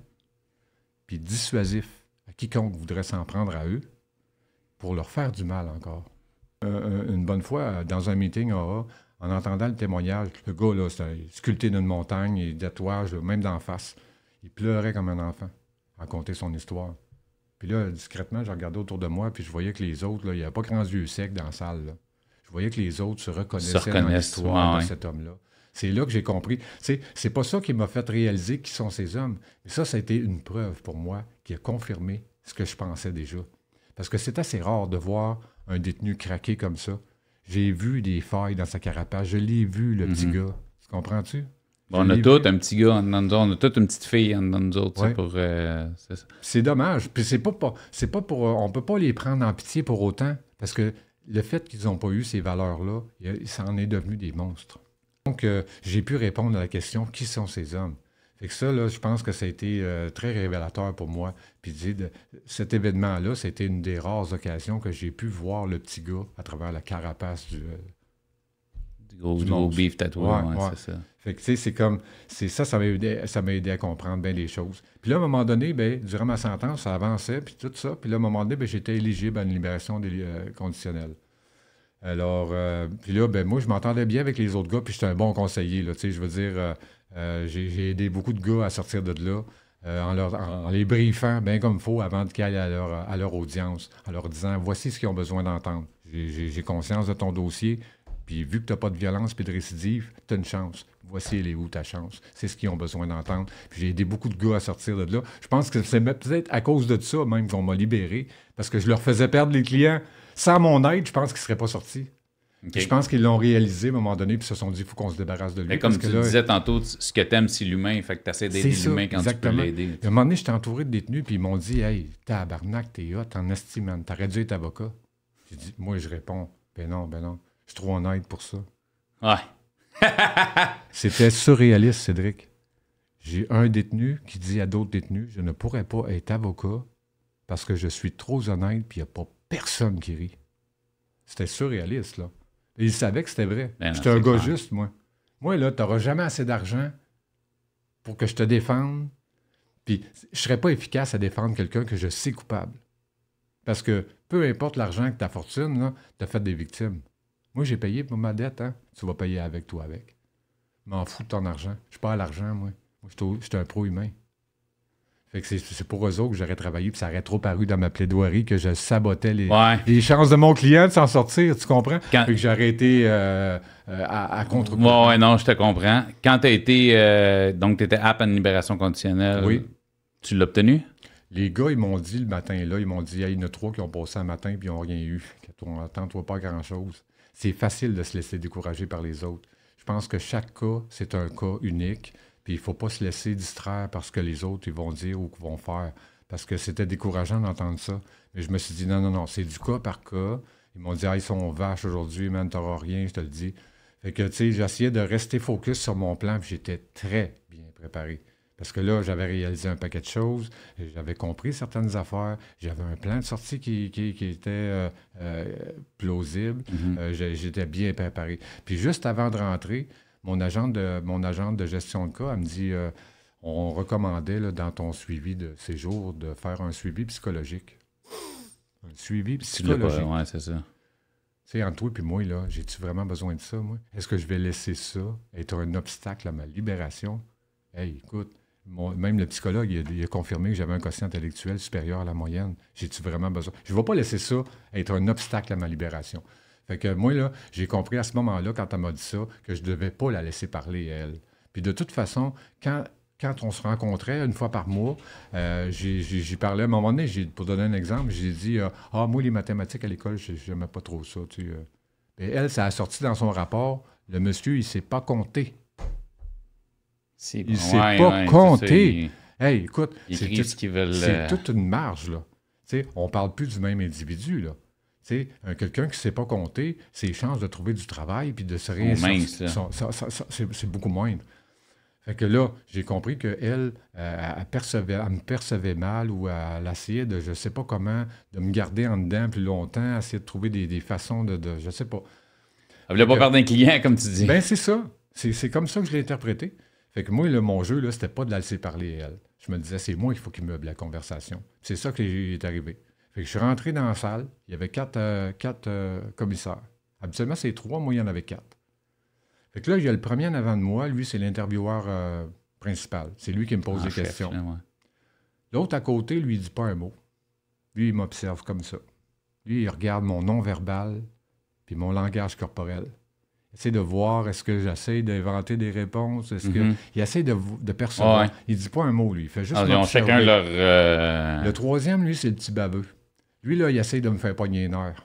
puis dissuasif à quiconque voudrait s'en prendre à eux pour leur faire du mal encore. Euh, euh, une bonne fois, euh, dans un meeting en entendant le témoignage, le gars, là, sculpté d'une montagne et tatouage même d'en face, il pleurait comme un enfant racontait son histoire. Puis là, discrètement, je regardais autour de moi, puis je voyais que les autres, là, il n'y avait pas grand yeux secs dans la salle. Je voyais que les autres se reconnaissaient dans l'histoire de cet homme-là. C'est là que j'ai compris. C'est, pas ça qui m'a fait réaliser qui sont ces hommes. ça, ça a été une preuve pour moi qui a confirmé ce que je pensais déjà. Parce que c'est assez rare de voir un détenu craquer comme ça. J'ai vu des failles dans sa carapace. Je l'ai vu, le petit mhm. gars. Tu comprends-tu? on a tous un petit gars en nous on a toutes une petite fille en nous c'est, dommage. Puis c'est pas, c'est pas pour. On peut pas les prendre en pitié pour autant. Parce que le fait qu'ils n'ont pas eu ces valeurs-là, ça en est devenu des monstres. Donc, euh, j'ai pu répondre à la question qui sont ces hommes. Fait que ça, là, je pense que ça a été euh, très révélateur pour moi. Puis cet événement-là, c'était une des rares occasions que j'ai pu voir le petit gars à travers la carapace du. Euh, du gros, beef tatoué, c'est ça. que, tu sais, c'est comme. C'est ça, ça m'a aidé, à comprendre bien les choses. Puis là, à un moment donné, ben, durant ma sentence, ça avançait, puis tout ça. Puis là, à un moment donné, ben, j'étais éligible à une libération conditionnelle. Alors, euh, puis là, ben, moi, je m'entendais bien avec les autres gars, puis j'étais un bon conseiller. Là, je veux dire, euh, euh, j'ai, aidé beaucoup de gars à sortir de là. en, leur, les briefant bien comme il faut avant qu'ils aillent à leur, audience, en leur disant voici ce qu'ils ont besoin d'entendre. J'ai, conscience de ton dossier, puis vu que tu n'as pas de violence puis de récidive, tu as une chance. Voici les où ta chance. C'est ce qu'ils ont besoin d'entendre. Puis j'ai aidé beaucoup de gars à sortir de là. Je pense que c'est peut-être à cause de ça même qu'on m'a libéré, parce que je leur faisais perdre les clients. Sans mon aide, je pense qu'il ne serait pas sorti. Je pense qu'ils l'ont réalisé à un moment donné, puis se sont dit, il faut qu'on se débarrasse de lui. comme tu le disais tantôt, ce que t'aimes, c'est l'humain. Fait que t'essaies d'aider l'humain quand tu peux l'aider. À un moment donné, j'étais entouré de détenus, puis ils m'ont dit, hey, tabarnak, t'es hot, en estime, t'aurais dû être avocat. J'ai dit, moi, je réponds, ben non, ben non, je suis trop honnête pour ça. Ouais. C'était surréaliste, Cédric. J'ai un détenu qui dit à d'autres détenus, je ne pourrais pas être avocat parce que je suis trop honnête, puis il n'y a pas personne qui rit. C'était surréaliste, là. Et il savait que c'était vrai. Ben J'étais un gars juste, moi. Moi, là, t'auras jamais assez d'argent pour que je te défende. Puis, je serais pas efficace à défendre quelqu'un que je sais coupable. Parce que peu importe l'argent que ta fortune, là, t'as fait des victimes. Moi, j'ai payé pour ma dette, hein. Tu vas payer avec toi avec. M'en fous de ton argent. Je pas à l'argent, moi. Moi, je suis un pro humain c'est pour eux autres que j'aurais travaillé, puis ça aurait trop paru dans ma plaidoirie que je sabotais les, chances de mon client de s'en sortir, tu comprends? Quand... que j'aurais été euh, euh, à, contre ouais, ouais, non, je te comprends. Quand tu euh, donc tu étais à une libération conditionnelle, tu l'as obtenu? Les gars, ils m'ont dit le matin-là, ils m'ont dit, il y en a trois qui ont passé un matin, puis ils n'ont rien eu. Quand Attends-toi pas grand-chose. C'est facile de se laisser décourager par les autres. Je pense que chaque cas, c'est un cas unique. Puis il ne faut pas se laisser distraire parce que les autres, ils vont dire ou qu'ils vont faire. Parce que c'était décourageant d'entendre ça. Mais je me suis dit, non, non, non, c'est du cas par cas. Ils m'ont dit, ah, ils sont vaches aujourd'hui, man, n'auras rien, je te le dis. Fait que, tu sais, j'essayais de rester focus sur mon plan, puis j'étais très bien préparé. Parce que là, j'avais réalisé un paquet de choses, j'avais compris certaines affaires, j'avais un plan de sortie qui, était euh, euh, plausible, mm-hmm. euh, j'étais bien préparé. Puis juste avant de rentrer, mon agent de, mon de gestion de cas, elle me dit euh, on recommandait là, dans ton suivi de séjour de faire un suivi psychologique. Un suivi psychologique. Oui, c'est ça. Tu sais, entre toi et moi, là, j'ai-tu vraiment besoin de ça, moi? Est-ce que je vais laisser ça être un obstacle à ma libération? Hey, écoute, même le psychologue, a, a confirmé que j'avais un quotient intellectuel supérieur à la moyenne. J'ai-tu vraiment besoin? Je ne vais pas laisser ça être un obstacle à ma libération. Fait que moi, là, j'ai compris à ce moment-là, quand elle m'a dit ça, que je ne devais pas la laisser parler, elle. Puis de toute façon, quand, quand on se rencontrait une fois par mois, euh, j'ai parlé à un moment donné, pour donner un exemple, j'ai dit euh, Ah, moi, les mathématiques à l'école, j'aimais pas trop ça. Tu sais, Et euh. elle, ça a sorti dans son rapport le monsieur, il ne s'est pas compté. Il ne sait pas compté. Hey, écoute, c'est tout, ce toute une marge, là. sais, on ne parle plus du même individu, là sais, euh, quelqu'un qui ne sait pas compter, ses chances de trouver du travail puis de se réinsérer, hein. c'est beaucoup moindre. Fait que là, j'ai compris qu'elle, euh, elle, percevait, me percevait mal ou elle essayait de, je sais pas comment, de me garder en dedans plus longtemps, essayer de trouver des, façons de, de, je sais pas. Elle voulait pas perdre un client, comme tu dis. Ben, c'est ça. C'est comme ça que je l'ai interprété. Fait que moi, le mon jeu, là, c'était pas de la laisser parler, elle. Je me disais, c'est moi qu'il faut qu'il meuble la conversation. C'est ça qui est arrivé. Fait que je suis rentré dans la salle, il y avait quatre, euh, quatre euh, commissaires. Habituellement, c'est trois, moi, il y en avait quatre. Fait que là, il y a le premier en avant de moi, lui, c'est l'intervieweur euh, principal. C'est lui qui me pose des questions. L'autre à côté, lui, il dit pas un mot. Lui, il m'observe comme ça. Lui, il regarde mon non-verbal puis mon langage corporel. Il essaie de voir, est-ce que j'essaie d'inventer des réponses? ce mm-hmm. Il essaie de, de percevoir. Il dit pas un mot, lui. Il fait juste ah, chacun Le troisième, lui, c'est le petit baveux. Lui, là, il essaye de me faire pogner une heure.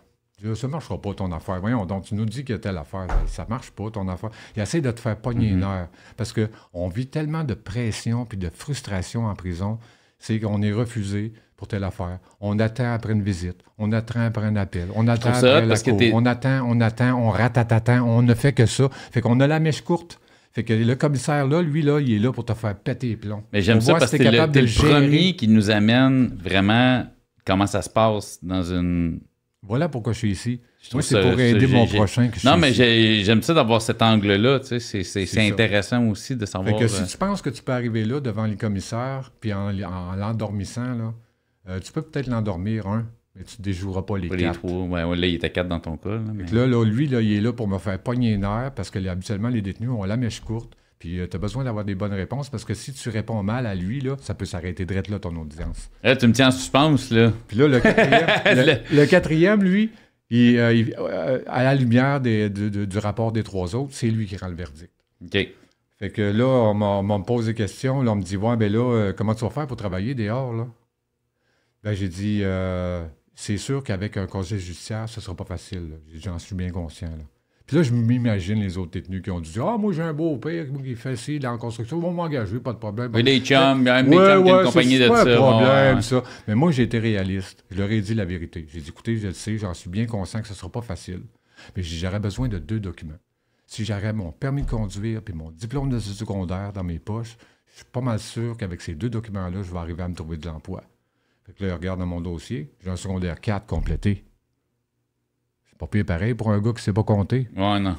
« ça ne marchera pas ton affaire. Voyons, donc tu nous dis qu'il y a telle affaire. Ben, ça ne marche pas ton affaire. Il essaie de te faire pogner une mhm. heure. Parce qu'on vit tellement de pression puis de frustration en prison, c'est qu'on est refusé pour telle affaire. On attend après une visite. On attend après un appel. On attend après ça, la parce cour. Que on attend, on attend, on ratatatant. On ne fait que ça. Fait qu'on a la mèche courte. Fait que le commissaire, là, lui, là, il est là pour te faire péter les plombs. Mais j'aime ça parce que c'est le, le premier qui nous amène vraiment comment ça se passe dans une. Voilà pourquoi je suis ici. Moi, c'est pour aider mon prochain. Que je non, mais j'aime ça d'avoir cet angle-là. Tu sais, c'est intéressant aussi de savoir. Fait que si euh, tu penses que tu peux arriver là devant les commissaires, puis en, l'endormissant, euh, tu peux peut-être l'endormir, un, mais tu ne déjoueras pas les, les quatre. Trois. Ouais, là, il était quatre dans ton cas. Là, lui, il est là pour me faire pogner les nerfs parce que là, habituellement, les détenus ont la mèche courte. Puis euh, tu as besoin d'avoir des bonnes réponses parce que si tu réponds mal à lui, là, ça peut s'arrêter direct là ton audience. Eh, tu me tiens en suspense, là. Puis là, le quatrième, le, quatrième lui, euh, euh, à la lumière du rapport des trois autres, c'est lui qui rend le verdict. OK. Fait que là, on, me pose des questions, là, on me dit Ouais, ben là, comment tu vas faire pour travailler dehors, là? Ben, j'ai dit C'est sûr qu'avec un conseil judiciaire, ce sera pas facile. J'en suis bien conscient, là. Puis là, je m'imagine les autres détenus qui ont dit Ah, moi, j'ai un beau père qui fait ci, dans la construction, ils vont m'engager, pas de problème. Oui, des chums, même des chums une compagnie de ça. Pas de problème, ça. Mais moi, j'ai été réaliste. Je leur ai dit la vérité. J'ai dit Écoutez, je le sais, j'en suis bien conscient que ce ne sera pas facile. Mais j'aurais besoin de deux documents. Si j'aurais mon permis de conduire et mon diplôme de secondaire dans mes poches, je suis pas mal sûr qu'avec ces deux documents-là, je vais arriver à me trouver de l'emploi. Fait que là, ils regarde dans mon dossier, j'ai un secondaire 4 complété. Pas pire pareil pour un gars qui sait pas compter. Ouais, non.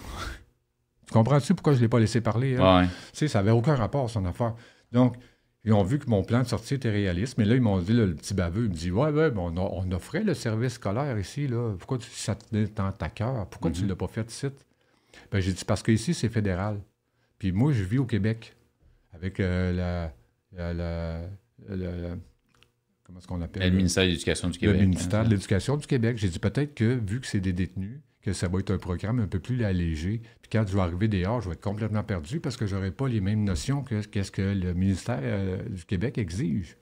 Tu comprends-tu pourquoi je ne l'ai pas laissé parler? Hein? Ouais. Tu sais, ça n'avait aucun rapport, son affaire. Donc, ils ont vu que mon plan de sortie était réaliste, mais là, ils m'ont dit, le petit baveux, il me dit Ouais, ouais, on, offrait le service scolaire ici, là. Pourquoi tu, ça tenait tant à cœur? Pourquoi tu ne mhm. l'as pas fait ici? Ben, j'ai dit Parce qu'ici, c'est fédéral. Puis moi, je vis au Québec avec euh, la qu'on appelle? Le ministère de l'Éducation du Québec. Le hein. ministère de l'Éducation du Québec. J'ai dit peut-être que, vu que c'est des détenus, que ça va être un programme un peu plus allégé. Puis quand je vais arriver dehors, je vais être complètement perdu parce que je n'aurai pas les mêmes notions que ce que le ministère euh, du Québec exige.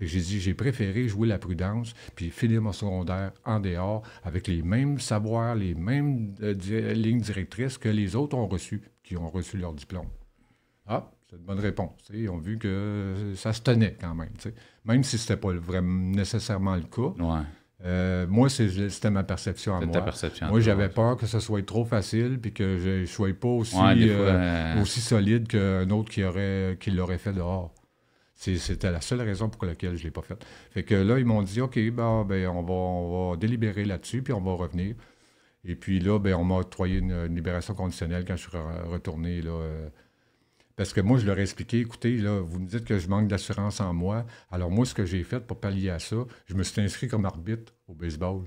J'ai dit, j'ai préféré jouer la prudence, puis finir mon secondaire en dehors avec les mêmes savoirs, les mêmes euh, lignes directrices que les autres ont reçues, qui ont reçu leur diplôme. Ah, bonne réponse. Ils ont vu que euh, ça se tenait quand même. Même si ce n'était pas le nécessairement le cas. Euh, moi, c'était ma perception à moi. moi, j'avais peur que ce soit trop facile et que je ne sois pas aussi, euh, aussi solide qu'un autre qui l'aurait fait dehors. C'était la seule raison pour laquelle je ne l'ai pas fait. Fait que là, ils m'ont dit OK, bah, ben, on, va, délibérer là-dessus, puis on va revenir. Et puis là, ben, on m'a octroyé une, libération conditionnelle quand je suis retourné là, parce que moi, je leur ai expliqué, écoutez, là, vous me dites que je manque d'assurance en moi. Alors moi, ce que j'ai fait pour pallier à ça, je me suis inscrit comme arbitre au baseball.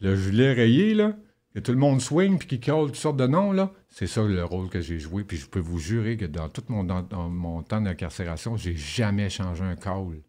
le l'ai rayé, là, et tout le monde swing puis qui call toutes sortes de noms, là, c'est ça le rôle que j'ai joué. Puis je peux vous jurer que dans tout mon, mon temps d'incarcération, j'ai jamais changé un call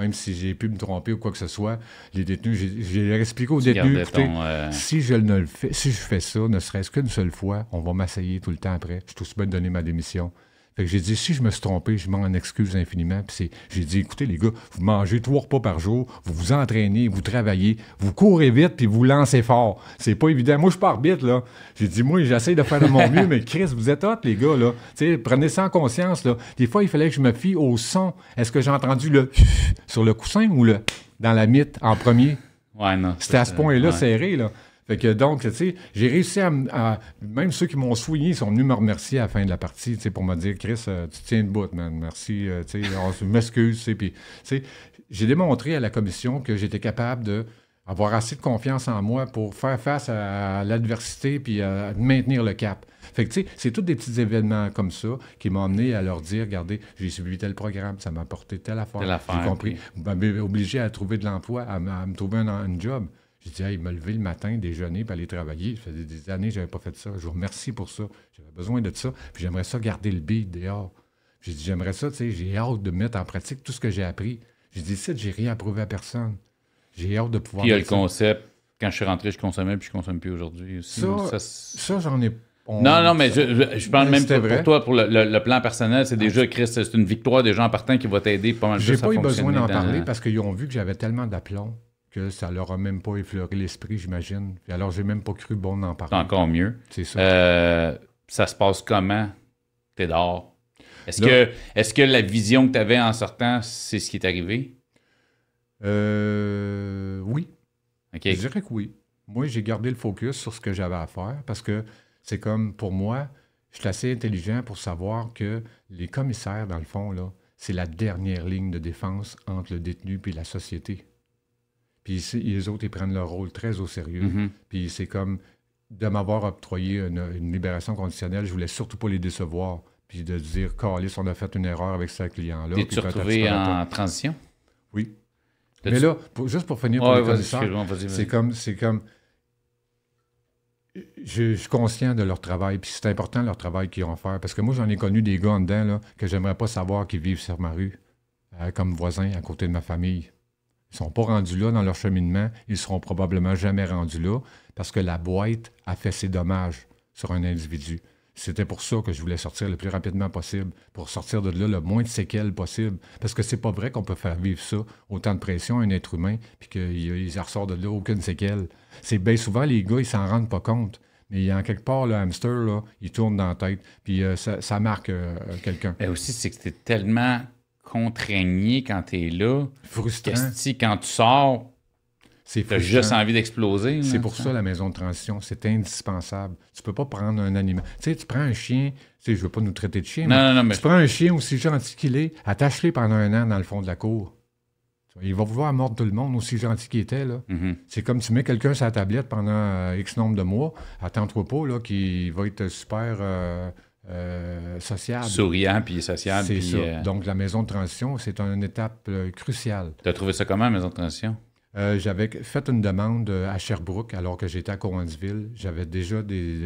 même si j'ai pu me tromper ou quoi que ce soit, les détenus, j'ai expliqué aux détenus, écoutez, euh, si je ne le fais, si je fais ça, ne serait-ce qu'une seule fois, on va m'assailler tout le temps après. Je suis tout de donner ma démission. Fait que j'ai dit, si je me suis trompé, je m'en excuse infiniment. Puis j'ai dit, écoutez, les gars, vous mangez trois repas par jour, vous vous entraînez, vous travaillez, vous courez vite, puis vous lancez fort. C'est pas évident. Moi, je pars vite, là. J'ai dit, moi, j'essaie de faire de mon mieux, mais Chris, vous êtes hot, les gars, là. sais, prenez ça en conscience, là. Des fois, il fallait que je me fie au son. Est-ce que j'ai entendu le sur le coussin ou le dans la mythe en premier? Ouais, non. C'était à ce point-là serré, là. Fait que donc, tu sais, j'ai réussi à, Même ceux qui m'ont souillé sont venus me remercier à la fin de la partie, tu sais, pour me dire, Chris, euh, tu tiens le bout, man. Merci, euh, tu sais, on m'excuse, tu sais. Puis, tu j'ai démontré à la commission que j'étais capable de avoir assez de confiance en moi pour faire face à l'adversité puis de maintenir le cap. Fait que, tu sais, c'est tous des petits événements comme ça qui m'ont amené à leur dire, regardez, j'ai suivi tel programme, ça m'a apporté telle affaire, telle affaire j'ai compris, obligé à trouver de l'emploi, à, me trouver un job. J'ai dit, hey, me lever le matin, déjeuner, puis aller travailler. Ça faisait des années que je n'avais pas fait ça. Je vous remercie pour ça. J'avais besoin de ça. Puis j'aimerais ça garder le bide dehors. J'ai dit, j'aimerais ça, tu sais, j'ai hâte de mettre en pratique tout ce que j'ai appris. J'ai dit, ça, j'ai rien approuvé à personne. J'ai hâte de pouvoir. Puis il y a le concept, quand je suis rentré, je consommais, puis je ne consomme plus aujourd'hui. Ça, ça, j'en ai Non, non, mais je, je parle même pour, toi, pour le, plan personnel, c'est ah. déjà, Chris, c'est une victoire des gens partant qui va t'aider pas mal J'ai pas eu besoin d'en parler parce qu'ils ont vu que j'avais tellement d'aplomb que ça leur a même pas effleuré l'esprit, j'imagine. alors, j'ai même pas cru bon d'en parler. Encore mieux. C'est ça. Euh, ça se passe comment? T'es dehors. Est-ce que, est que la vision que tu avais en sortant, c'est ce qui est arrivé? Euh, oui. Je dirais que oui. Moi, j'ai gardé le focus sur ce que j'avais à faire parce que c'est comme, pour moi, je suis assez intelligent pour savoir que les commissaires, dans le fond, là, c'est la dernière ligne de défense entre le détenu et la société. Puis les autres, ils prennent leur rôle très au sérieux. Mm-hmm. Puis c'est comme de m'avoir octroyé une, libération conditionnelle, je voulais surtout pas les décevoir. Puis de dire, Carlis, on a fait une erreur avec ce client-là. Et tu retrouvé en transition? Oui. Mais là, juste pour finir, c'est comme, c'est comme, je, suis conscient de leur travail, puis c'est important leur travail qu'ils vont faire. Parce que moi, j'en ai connu des gars en dedans là, que j'aimerais pas savoir qu'ils vivent sur ma rue, euh, comme voisins à côté de ma famille. Ils ne sont pas rendus là dans leur cheminement. Ils ne seront probablement jamais rendus là parce que la boîte a fait ses dommages sur un individu. C'était pour ça que je voulais sortir le plus rapidement possible, pour sortir de là le moins de séquelles possible. Parce que c'est pas vrai qu'on peut faire vivre ça, autant de pression à un être humain, puis qu'il ressort de là aucune séquelle. C'est bien souvent, les gars, ils s'en rendent pas compte. Mais en quelque part, le hamster, là, il tourne dans la tête, puis euh, ça, marque euh, quelqu'un. Et aussi, c'est que c'était tellement contraigné quand tu es là. Frustrant. quand tu sors, c'est juste envie d'exploser. C'est pour ça. la maison de transition, c'est indispensable. Tu peux pas prendre un animal. Tu sais, tu prends un chien, tu sais, je veux pas nous traiter de chien, non, mais, mais tu prends un chien aussi gentil qu'il est, attache-le pendant un an dans le fond de la cour. Il va vouloir mordre tout le monde, aussi gentil qu'il était. Là. Mm-hmm. C'est comme tu mets quelqu'un sur la tablette pendant euh, X nombre de mois, à toi pas là, qu'il va être super... Euh, social. Euh, sociable. Souriant puis social. Euh, Donc, la maison de transition, c'est une étape euh, cruciale. Tu as trouvé ça comment, la maison de transition? j'avais fait une demande à Sherbrooke alors que j'étais à Cowansville. J'avais déjà des,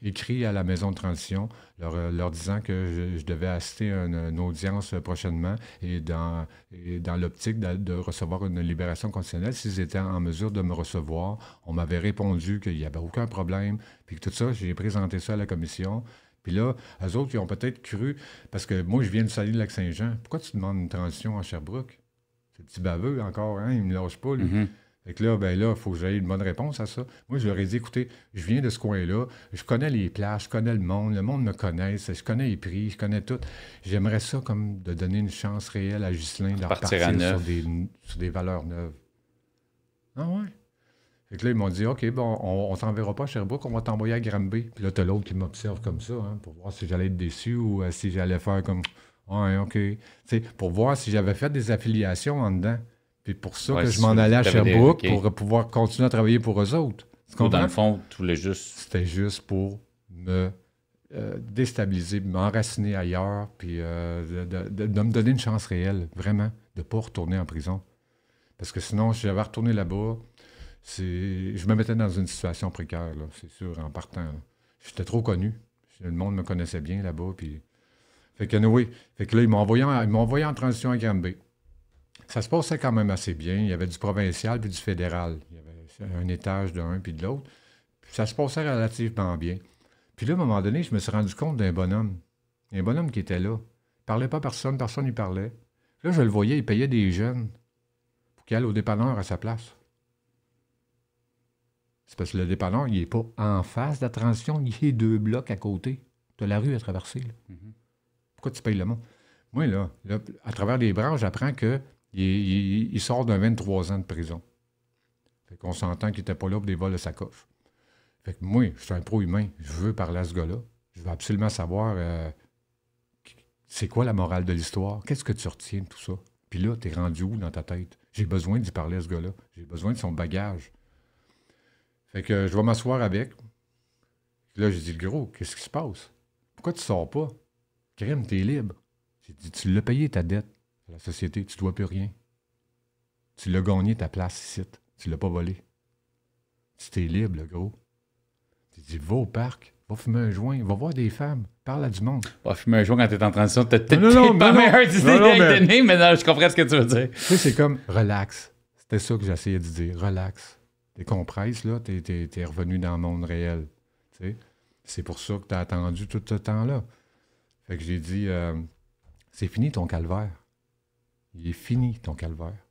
écrit à la maison de transition leur, disant que je, devais assister à une, audience prochainement et dans, dans l'optique de, recevoir une libération conditionnelle s'ils étaient en mesure de me recevoir. On m'avait répondu qu'il n'y avait aucun problème. Puis tout ça, j'ai présenté ça à la commission. Puis là, eux autres, ils ont peut-être cru, parce que moi, je viens de salir lac saint jean Pourquoi tu demandes une transition à Sherbrooke? C'est petit baveux encore, hein? Il me lâche pas, lui. Mm-hmm. Fait que là, ben là, il faut que j'aille une bonne réponse à ça. Moi, je leur ai dit, écoutez, je viens de ce coin-là, je connais les plages, je connais le monde, le monde me connaît, je connais les prix, je connais tout. J'aimerais ça comme de donner une chance réelle à Ghislain de repartir, sur, des, sur des valeurs neuves. Ah ouais? Et là, ils m'ont dit, OK, bon, on, ne t'enverra pas à Sherbrooke, on va t'envoyer à Granby. Puis là, t'as l'autre qui m'observe comme ça, hein, pour voir si j'allais être déçu ou euh, si j'allais faire comme, ouais, OK. sais, pour voir si j'avais fait des affiliations en dedans. Puis pour ça que je m'en allais à Sherbrooke pour euh, pouvoir continuer à travailler pour eux autres. dans le fond, tout le juste. C'était juste pour me euh, déstabiliser, m'enraciner ailleurs, puis de, de me donner une chance réelle, vraiment, de ne pas retourner en prison. Parce que sinon, si j'avais retourné là-bas, je me mettais dans une situation précaire, c'est sûr, en partant. J'étais trop connu. Le monde me connaissait bien là-bas. Puis... Fait que, anyway, fait que là, ils en transition à Granby. Ça se passait quand même assez bien. Il y avait du provincial puis du fédéral. Il y avait un étage d'un puis de l'autre. Ça se passait relativement bien. Puis là, à un moment donné, je me suis rendu compte d'un bonhomme. Un bonhomme qui était là. Il parlait pas à personne, personne n'y parlait. Là, je le voyais, il payait des jeunes pour qu'il aille au dépanneur à sa place. C'est parce que le dépanneur, il n'est pas en face de la transition, il est deux blocs à côté. Tu la rue à traverser. Mhm. Pourquoi tu payes le monde? Moi, là, à travers les branches, j'apprends qu'il il, sort d'un 23 ans de prison. Fait qu'on s'entend qu'il n'était pas là pour des vols de sacoche. Fait que moi, je suis un pro-humain. Je veux parler à ce gars-là. Je veux absolument savoir euh, c'est quoi la morale de l'histoire. Qu'est-ce que tu retiens de tout ça? Puis là, t'es rendu où dans ta tête? J'ai besoin d'y parler à ce gars-là. J'ai besoin de son bagage. Fait que je vais m'asseoir avec. Là, j'ai dit, le gros, qu'est-ce qui se passe? Pourquoi tu sors pas? Crime, t'es libre. J'ai dit, tu l'as payé ta dette à la société, tu dois plus rien. Tu l'as gagné ta place ici, tu l'as pas volé. Tu t'es libre, le gros. J'ai dit, va au parc, va fumer un joint, va voir des femmes, parle à du monde. Va fumer un joint quand t'es en train de peut-être pas non, meilleur mais... mais je comprends ce que tu veux dire. Tu sais, c'est comme, relax. C'était ça que j'essayais de dire, relax comprise, là, tu es, revenu dans le monde réel. C'est pour ça que tu as attendu tout ce temps-là. Fait que j'ai dit, euh, c'est fini ton calvaire. Il est fini ton calvaire.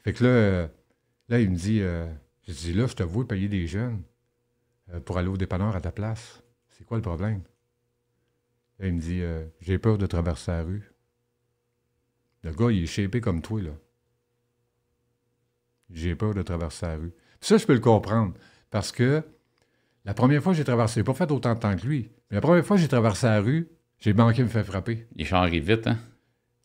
Fait que là, euh, là il me dit, euh, j'ai là, je te vois payer des jeunes pour aller au dépanneur à ta place. C'est quoi le problème? Là, il me dit, j'ai peur de traverser la rue. Le gars, il est chépé comme toi, là. J'ai peur de traverser la rue. Ça, je peux le comprendre. Parce que la première fois que j'ai traversé, j'ai pas fait autant de temps que lui, mais la première fois que j'ai traversé la rue, j'ai manqué de me faire frapper. Les gens arrivent vite, hein?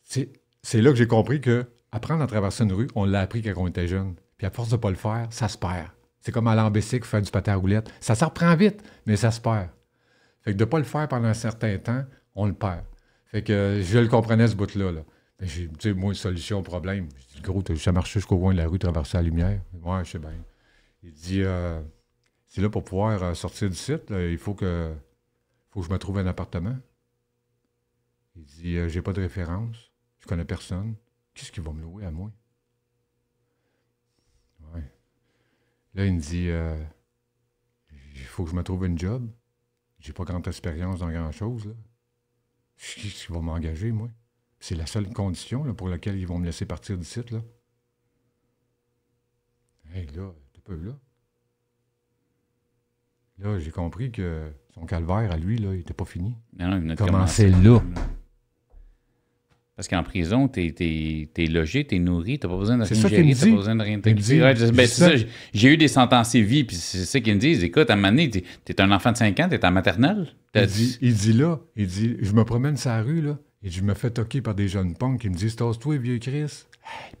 C'est là que j'ai compris que apprendre à traverser une rue, on l'a appris quand on était jeune. Puis à force de pas le faire, ça se perd. C'est comme aller en bicycle, faire du patin à roulette. Ça s'en reprend vite, mais ça se perd. Fait que de pas le faire pendant un certain temps, on le perd. Fait que euh, je le comprenais, ce bout-là. Là. J'ai, moi, une solution au problème. Je dis, gros, t'as juste jusqu'au coin de la rue, traverser la lumière. Ouais, je sais bien. Il dit euh, C'est là pour pouvoir euh, sortir du site, il faut que, faut que je me trouve un appartement. Il dit euh, J'ai pas de référence, je connais personne. Qu'est-ce qui va me louer à moi Là, il me dit Il faut que je me trouve un job. J'ai pas grande expérience dans grand-chose. Qu'est-ce qui va m'engager, moi C'est la seule condition pour laquelle ils vont me laisser partir du site. Là. là, là. j'ai compris que son calvaire, à lui, là, il était pas fini. Non, non, il venait là. Parce qu'en prison, tu es, es, logé, t'es nourri, tu pas besoin de pas besoin de rien de... ben, J'ai eu des sentences vie, puis c'est ça qu'ils me disent. Écoute, à un moment donné, t'es un enfant de 5 ans, t'es en maternelle. Il dit, là, il dit, je me promène sur la rue, là, et je me fais toquer par des jeunes punks qui me disent « Tasse-toi, vieux Chris »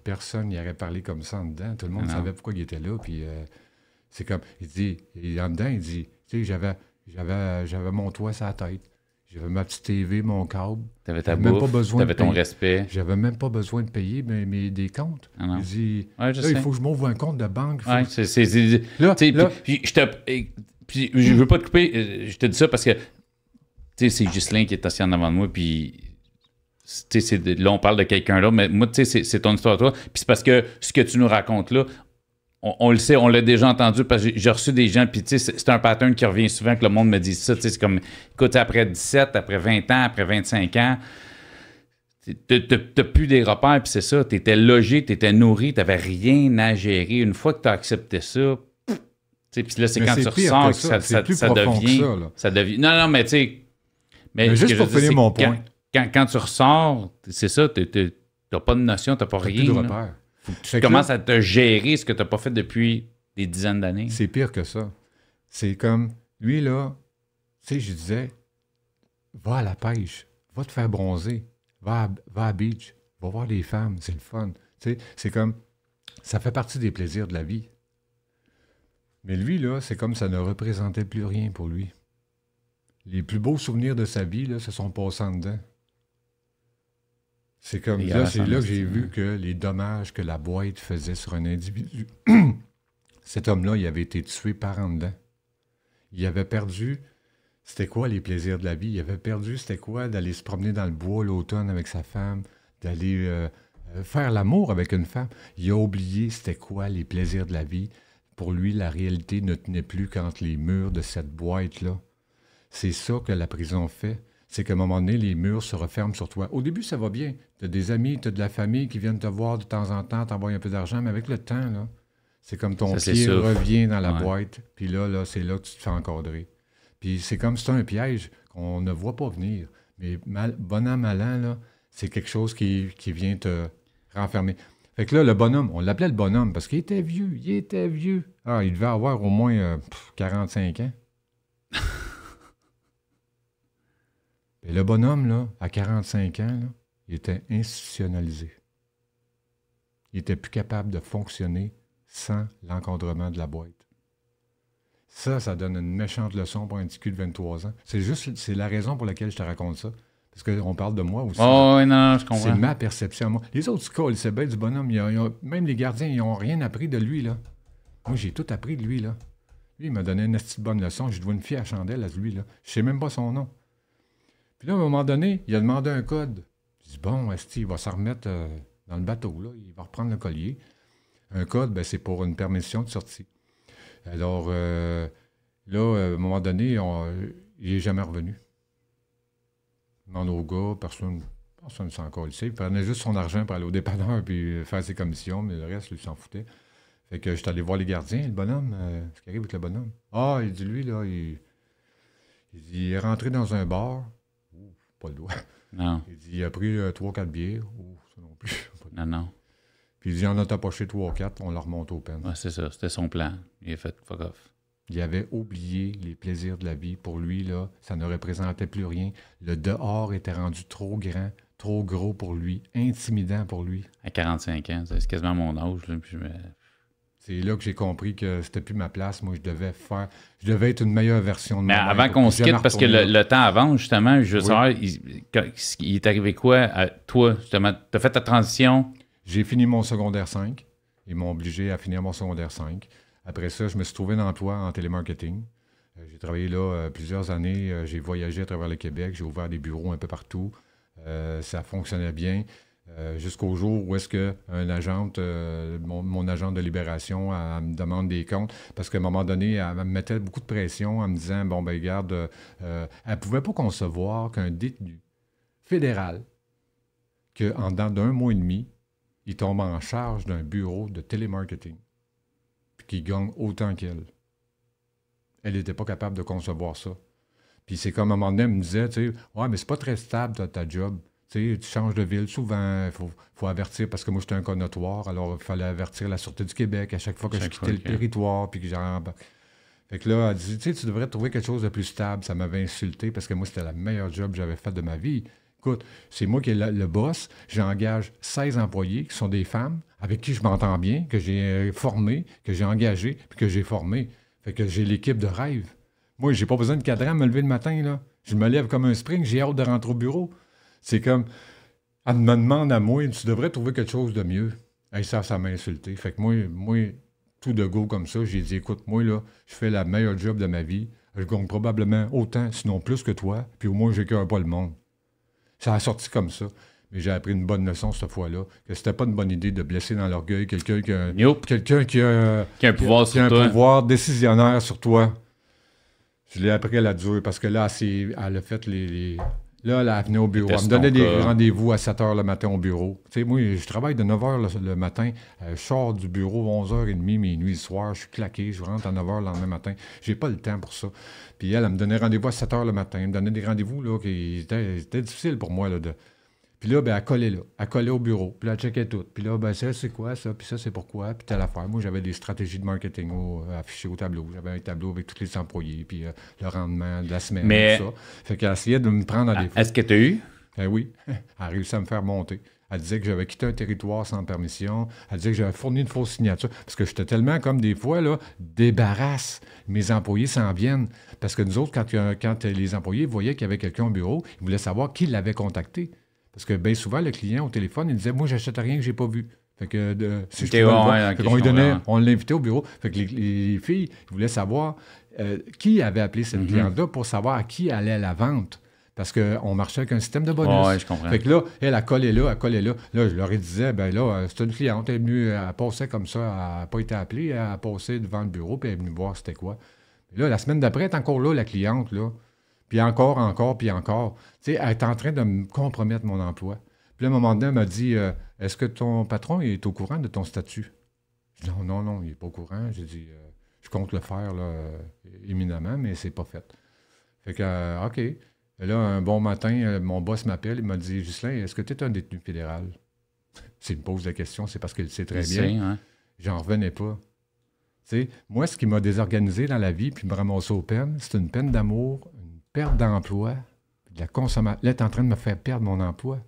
personne n'y aurait parlé comme ça en dedans. Tout le monde ah savait pourquoi il était là. Puis euh, c'est comme, il dit, il, en dedans, il dit, tu sais, j'avais, j'avais, j'avais mon toit sur la tête. J'avais ma petite TV, mon câble. T'avais ta bouffe, même pas besoin ton respect. J'avais même pas besoin de payer mes, des comptes. Ah il dit, il faut que je m'ouvre un compte de banque. là, là... je te... Eh, puis, je veux pas te couper, euh, je te dis ça parce que, tu sais, c'est Ghislain qui est assis en avant de moi, puis là, on parle de quelqu'un là, mais moi, tu c'est ton histoire, toi. Puis c'est parce que ce que tu nous racontes là, on, le sait, on l'a déjà entendu parce que j'ai reçu des gens, puis tu c'est un pattern qui revient souvent que le monde me dit ça. Tu c'est comme, écoute, après 17, après 20 ans, après 25 ans, T'as plus des repères, puis c'est ça. T'étais logé, t'étais nourri, t'avais rien à gérer. Une fois que t'as accepté ça, puis là, c'est quand tu ressens que ça, ça, devient. Ça, devient. Non, non, mais tu sais. Mais, mais juste pour finir mon point quand, quand tu ressors, c'est ça, tu n'as pas de notion, tu n'as pas rien. tu commences à te gérer ce que tu n'as pas fait depuis des dizaines d'années. C'est pire que ça. C'est comme, lui, là, tu sais, je disais, va à la pêche, va te faire bronzer, va à, va beach, va voir les femmes, c'est le fun. c'est comme, ça fait partie des plaisirs de la vie. Mais lui, là, c'est comme ça ne représentait plus rien pour lui. Les plus beaux souvenirs de sa vie, là, se sont passés en dedans. C'est comme ça, c'est là que j'ai vu que les dommages que la boîte faisait sur un individu. Cet homme-là, il avait été tué par en dedans. Il avait perdu, c'était quoi les plaisirs de la vie? Il avait perdu, c'était quoi d'aller se promener dans le bois l'automne avec sa femme, d'aller euh, euh, faire l'amour avec une femme. Il a oublié, c'était quoi les plaisirs de la vie. Pour lui, la réalité ne tenait plus qu'entre les murs de cette boîte-là. C'est ça que la prison fait c'est qu'à un moment donné, les murs se referment sur toi. Au début, ça va bien. Tu as des amis, tu as de la famille qui viennent te voir de temps en temps, t'envoient un peu d'argent, mais avec le temps, c'est comme ton pied revient dans la boîte, puis là, là c'est là que tu te fais encadrer. Puis c'est comme si as un piège qu'on ne voit pas venir. Mais mal, bon an, là, c'est quelque chose qui, vient te renfermer. Fait que là, le bonhomme, on l'appelait le bonhomme parce qu'il était vieux, il était vieux. Ah, il devait avoir au moins 45 euh, ans. Ben, le bonhomme, là, à 45 ans, il était institutionnalisé. Il n'était plus capable de fonctionner sans l'encadrement de la boîte. Ça, ça donne une méchante leçon pour un petit cul de 23 ans. C'est juste, c'est la raison pour laquelle je te raconte ça. Parce qu'on parle de moi aussi. Oh, non, je comprends. C'est ma perception. Les autres scores, c'est bien du bonhomme. même les gardiens, ils n'ont rien appris de lui, là. Moi, j'ai tout appris de lui, là. Lui, il m'a donné une petite bonne leçon. Je dois une fille à chandelle à lui, là. Je sais même pas son nom. Puis là, à un moment donné, il a demandé un code. Je dis, bon, est il va se remettre euh, dans le bateau, là, il va reprendre le collier. Un code, ben, c'est pour une permission de sortie. Alors, euh, là, euh, à un moment donné, il n'est jamais revenu. Dans au gars, personne, personne ne s'en ici. Il prenait juste son argent pour aller au dépanneur puis faire ses commissions, mais le reste, il s'en foutait. Fait que je suis allé voir les gardiens, le bonhomme, ce qui arrive avec le bonhomme. Ah, il dit, lui, là, il est rentré dans un bar, pas le doigt. Non. Il dit, il a pris euh, trois, quatre bières. non plus. non, Puis il dit, on a tapoché trois, quatre, on leur remonte au peine. c'est ça, c'était son plan. Il a fait fuck off. Il avait oublié les plaisirs de la vie. Pour lui, là, ça ne représentait plus rien. Le dehors était rendu trop grand, trop gros pour lui, intimidant pour lui. À 45 ans, c'est quasiment mon âge. je c'est là que j'ai compris que c'était plus ma place. Moi, je devais faire. Je devais être une meilleure version de moi. Mais avant qu'on se quitte, parce que le, temps avant, justement, je veux savoir, il, est arrivé quoi à toi, justement? Tu as fait ta transition? J'ai fini mon secondaire 5. Ils m'ont obligé à finir mon secondaire 5. Après ça, je me suis trouvé un emploi en télémarketing. Euh, j'ai travaillé là euh, plusieurs années. Euh, j'ai voyagé à travers le Québec. J'ai ouvert des bureaux un peu partout. ça fonctionnait bien. Euh, jusqu'au jour où est-ce qu'un euh, agente, euh, mon, agent de libération, me demande des comptes, parce qu'à un moment donné, elle, me mettait beaucoup de pression en me disant, bon, ben regarde, elle ne pouvait pas concevoir qu'un détenu fédéral, qu'en dans d'un mois et demi, il tombe en charge d'un bureau de télémarketing, puis qu'il gagne autant qu'elle. Elle n'était pas capable de concevoir ça. Puis c'est comme à un moment donné, elle me disait, tu sais, ouais, mais c'est pas très stable ta job tu changes de ville souvent, il faut, avertir, parce que moi j'étais un connotoire, alors il fallait avertir la Sûreté du Québec à chaque fois que je quittais le territoire, puis que j'en... Fait que là, tu devrais trouver quelque chose de plus stable. Ça m'avait insulté parce que moi, c'était la meilleure job que j'avais fait de ma vie. Écoute, c'est moi qui est le boss. J'engage 16 employés qui sont des femmes avec qui je m'entends bien, que j'ai euh, formé, que j'ai engagé, puis que j'ai formé. Fait que j'ai l'équipe de rêve. Moi, j'ai pas besoin de cadran à me lever le matin, là. Je me lève comme un spring, j'ai hâte de rentrer au bureau. C'est comme, elle me demande à moi, tu devrais trouver quelque chose de mieux. et ça, ça m'a insulté. Fait que moi, moi, tout de go comme ça, j'ai dit, écoute, moi, là, je fais la meilleure job de ma vie. Je gagne probablement autant, sinon plus que toi, puis au moins, cœur pas le monde. Ça a sorti comme ça. Mais j'ai appris une bonne leçon cette fois-là, que c'était pas une bonne idée de blesser dans l'orgueil quelqu'un qui a, quelqu'un qui a, un, pouvoir, décisionnaire sur toi. Je l'ai appris à la dure parce que là, c'est elle a fait les, Là, elle venait au bureau. Elle me donnait des rendez-vous à 7 h le matin au bureau. Tu sais, moi, je travaille de 9 h le, matin. Euh, sors du bureau 11 h 30, minuit et soir. Je suis claqué. Je rentre à 9 h le lendemain matin. J'ai pas le temps pour ça. Puis elle, elle me donnait rendez-vous à 7 h le matin. Elle me donnait des rendez-vous. là qui C'était difficile pour moi là, de, puis là, ben, elle collait là. Elle collait au bureau. Puis là, elle checkait tout. Puis là, ben, ça, c'est quoi ça? Puis ça, c'est pourquoi? Puis telle affaire. Moi, j'avais des stratégies de marketing euh, affichées au tableau. J'avais un tableau avec tous les employés, puis euh, le rendement de la semaine, Mais... tout ça. Fait qu'elle essayait de me prendre à ah, défaut. Est-ce que tu eu? Ben oui. Elle a réussi à me faire monter. Elle disait que j'avais quitté un territoire sans permission. Elle disait que j'avais fourni une fausse signature. Parce que j'étais tellement, comme des fois, là, débarrasse. Mes employés s'en viennent. Parce que nous autres, quand, quand les employés voyaient qu'il y avait quelqu'un au bureau, ils voulaient savoir qui l'avait contacté. Parce que bien souvent, le client au téléphone, il disait Moi, j'achète rien que j'ai pas vu. Fait que de, si on lui donnait, on l'invitait au bureau. Fait que les, filles voulaient savoir euh, qui avait appelé cette mhm. cliente-là pour savoir à qui allait la vente. Parce qu'on marchait avec un système de bonus. je comprends. Fait que là, elle, a collé là, elle collé là. Là, je leur disais, ben là, euh, c'est une cliente, elle est venue, euh, elle passait comme ça, elle n'a pas été appelée, à a passé devant le bureau, puis elle est venue voir c'était quoi. Là, la semaine d'après, elle est encore là, la cliente, là. Puis encore, encore, puis encore. Tu sais, elle est en train de me compromettre mon emploi. Puis à un moment donné, elle m'a dit euh, Est-ce que ton patron est au courant de ton statut Je dis, « Non, non, non, il n'est pas au courant. J'ai dit euh, Je compte le faire là, éminemment, mais c'est pas fait. Fait que, euh, OK. là, un bon matin, mon boss m'appelle, il m'a dit Justin, est-ce que tu es un détenu fédéral S'il me pose la question, c'est parce qu'il sait très bien. Hein. J'en revenais pas. sais, moi, ce qui m'a désorganisé dans la vie puis me ramassé aux peines, c'est une peine d'amour, perte d'emploi, de la consommation. Là, tu en train de me faire perdre mon emploi.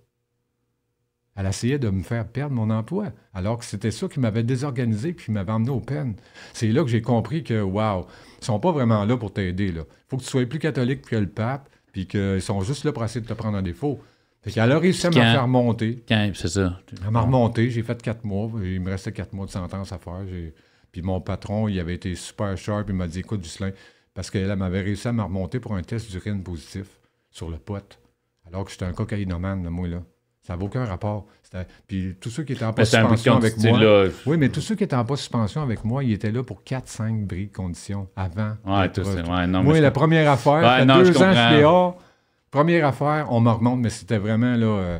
Elle essayait de me faire perdre mon emploi, alors que c'était ça qui m'avait désorganisé puis qui m'avait emmené aux peines. C'est là que j'ai compris que, wow, ils sont pas vraiment là pour t'aider. Il faut que tu sois plus catholique que le pape, puis qu'ils sont juste là pour essayer de te prendre un défaut. Elle a réussi à me faire monter. c'est ça. Elle m'a remonté, j'ai fait quatre mois, il me restait quatre mois de sentence à faire. Puis mon patron, il avait été super sharp, il m'a dit, écoute, du Justin, parce qu'elle m'avait réussi à me remonter pour un test d'urine positif sur le pote, alors que j'étais un cocaïnomane, moi, là. Ça n'avait aucun rapport. Puis tous ceux qui étaient en pas suspension avec moi. Oui, mais tous ceux qui étaient en pas suspension avec moi, ils étaient là pour 4-5 bris conditions avant. Ouais, moi, la première affaire, deux ans, je suis Première affaire, on me remonte, mais c'était vraiment là. Euh,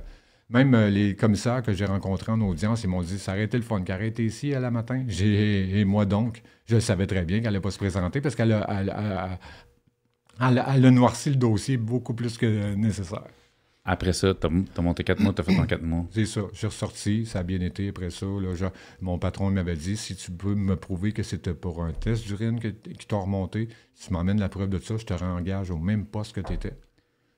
même euh, les commissaires que j'ai rencontrés en audience, ils m'ont dit été le fun, était ici à la matin. Et moi donc, je savais très bien qu'elle n'allait pas se présenter parce qu'elle a, noirci le dossier beaucoup plus que nécessaire. Après ça, tu as, monté quatre mois, tu fait en quatre mois. C'est ça. Je suis ressorti, ça a bien été. Après ça, mon patron m'avait dit si tu peux me prouver que c'était pour un test d'urine qui t'a remonté, tu m'emmènes la preuve de ça, je te réengage au même poste que tu étais.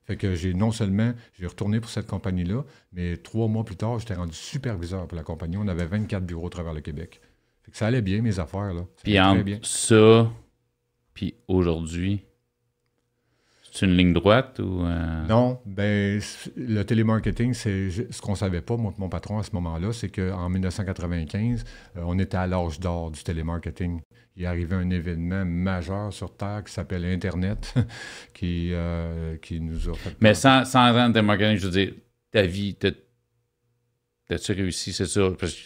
Fait que j'ai non seulement, j'ai retourné pour cette compagnie-là, mais trois mois plus tard, j'étais rendu superviseur pour la compagnie. On avait 24 bureaux à travers le Québec. Fait que ça allait bien, mes affaires. Là. puis bien. ça, puis aujourd'hui, c'est une ligne droite ou. Euh? Non, ben le télémarketing, c'est ce qu'on savait pas, moi mon patron à ce moment-là, c'est qu'en 1995, euh, on était à l'âge d'or du télémarketing. Il est arrivé un événement majeur sur Terre qui s'appelle Internet, qui, euh, qui nous a Mais sans, sans le télémarketing, je veux dire, ta vie, t'as-tu réussi, c'est sûr? Parce que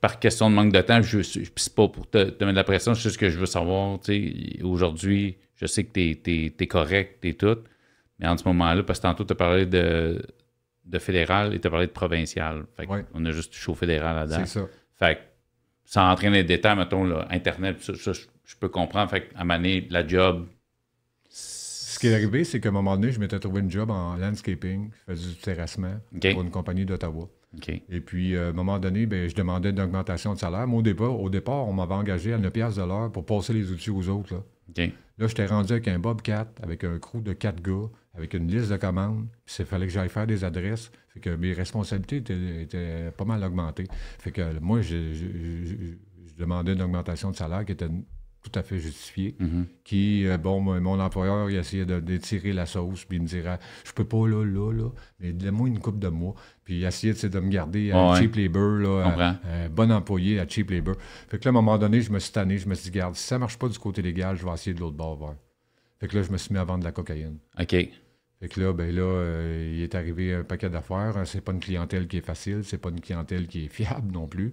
par question de manque de temps, je, ne pas pour te, donner mettre la pression, c'est ce que je veux savoir, tu sais, aujourd'hui je sais que tu es, correct, et tout. Mais en ce moment-là, parce que tantôt, tu as parlé de, fédéral et tu as parlé de provincial. On a juste chaud fédéral là-dedans. C'est ça. Fait que, sans entrer les détails, mettons, Internet, ça, je, peux comprendre. Fait à maner la job. Ce qui est arrivé, c'est qu'à un moment donné, je m'étais trouvé une job en landscaping. Je faisais du terrassement pour une compagnie d'Ottawa. Et puis, euh, à un moment donné, ben, je demandais une augmentation de salaire. Mais au départ, au départ on m'avait engagé à 9 de l'heure pour passer les outils aux autres. Là. Là, j'étais rendu avec un Bobcat, avec un crew de quatre gars, avec une liste de commandes. Il fallait que j'aille faire des adresses. Fait que mes responsabilités étaient, pas mal augmentées. Fait que moi, je demandais une augmentation de salaire qui était tout à fait justifié, mhm. qui, euh, bon, mon employeur, il essayait d'étirer la sauce, puis il me dirait, je peux pas là, là, là, mais donne-moi une coupe de mois. Puis il essayait de me garder à cheap labor, là, euh, euh, bon employé à cheap labor. Fait que là, à un moment donné, je me suis tanné, je me suis dit, garde, si ça marche pas du côté légal, je vais essayer de l'autre bord. voir Fait que là, je me suis mis à vendre de la cocaïne. OK. Fait que là, ben là, il est arrivé un paquet d'affaires. Hein, c'est pas une clientèle qui est facile, c'est pas une clientèle qui est fiable non plus.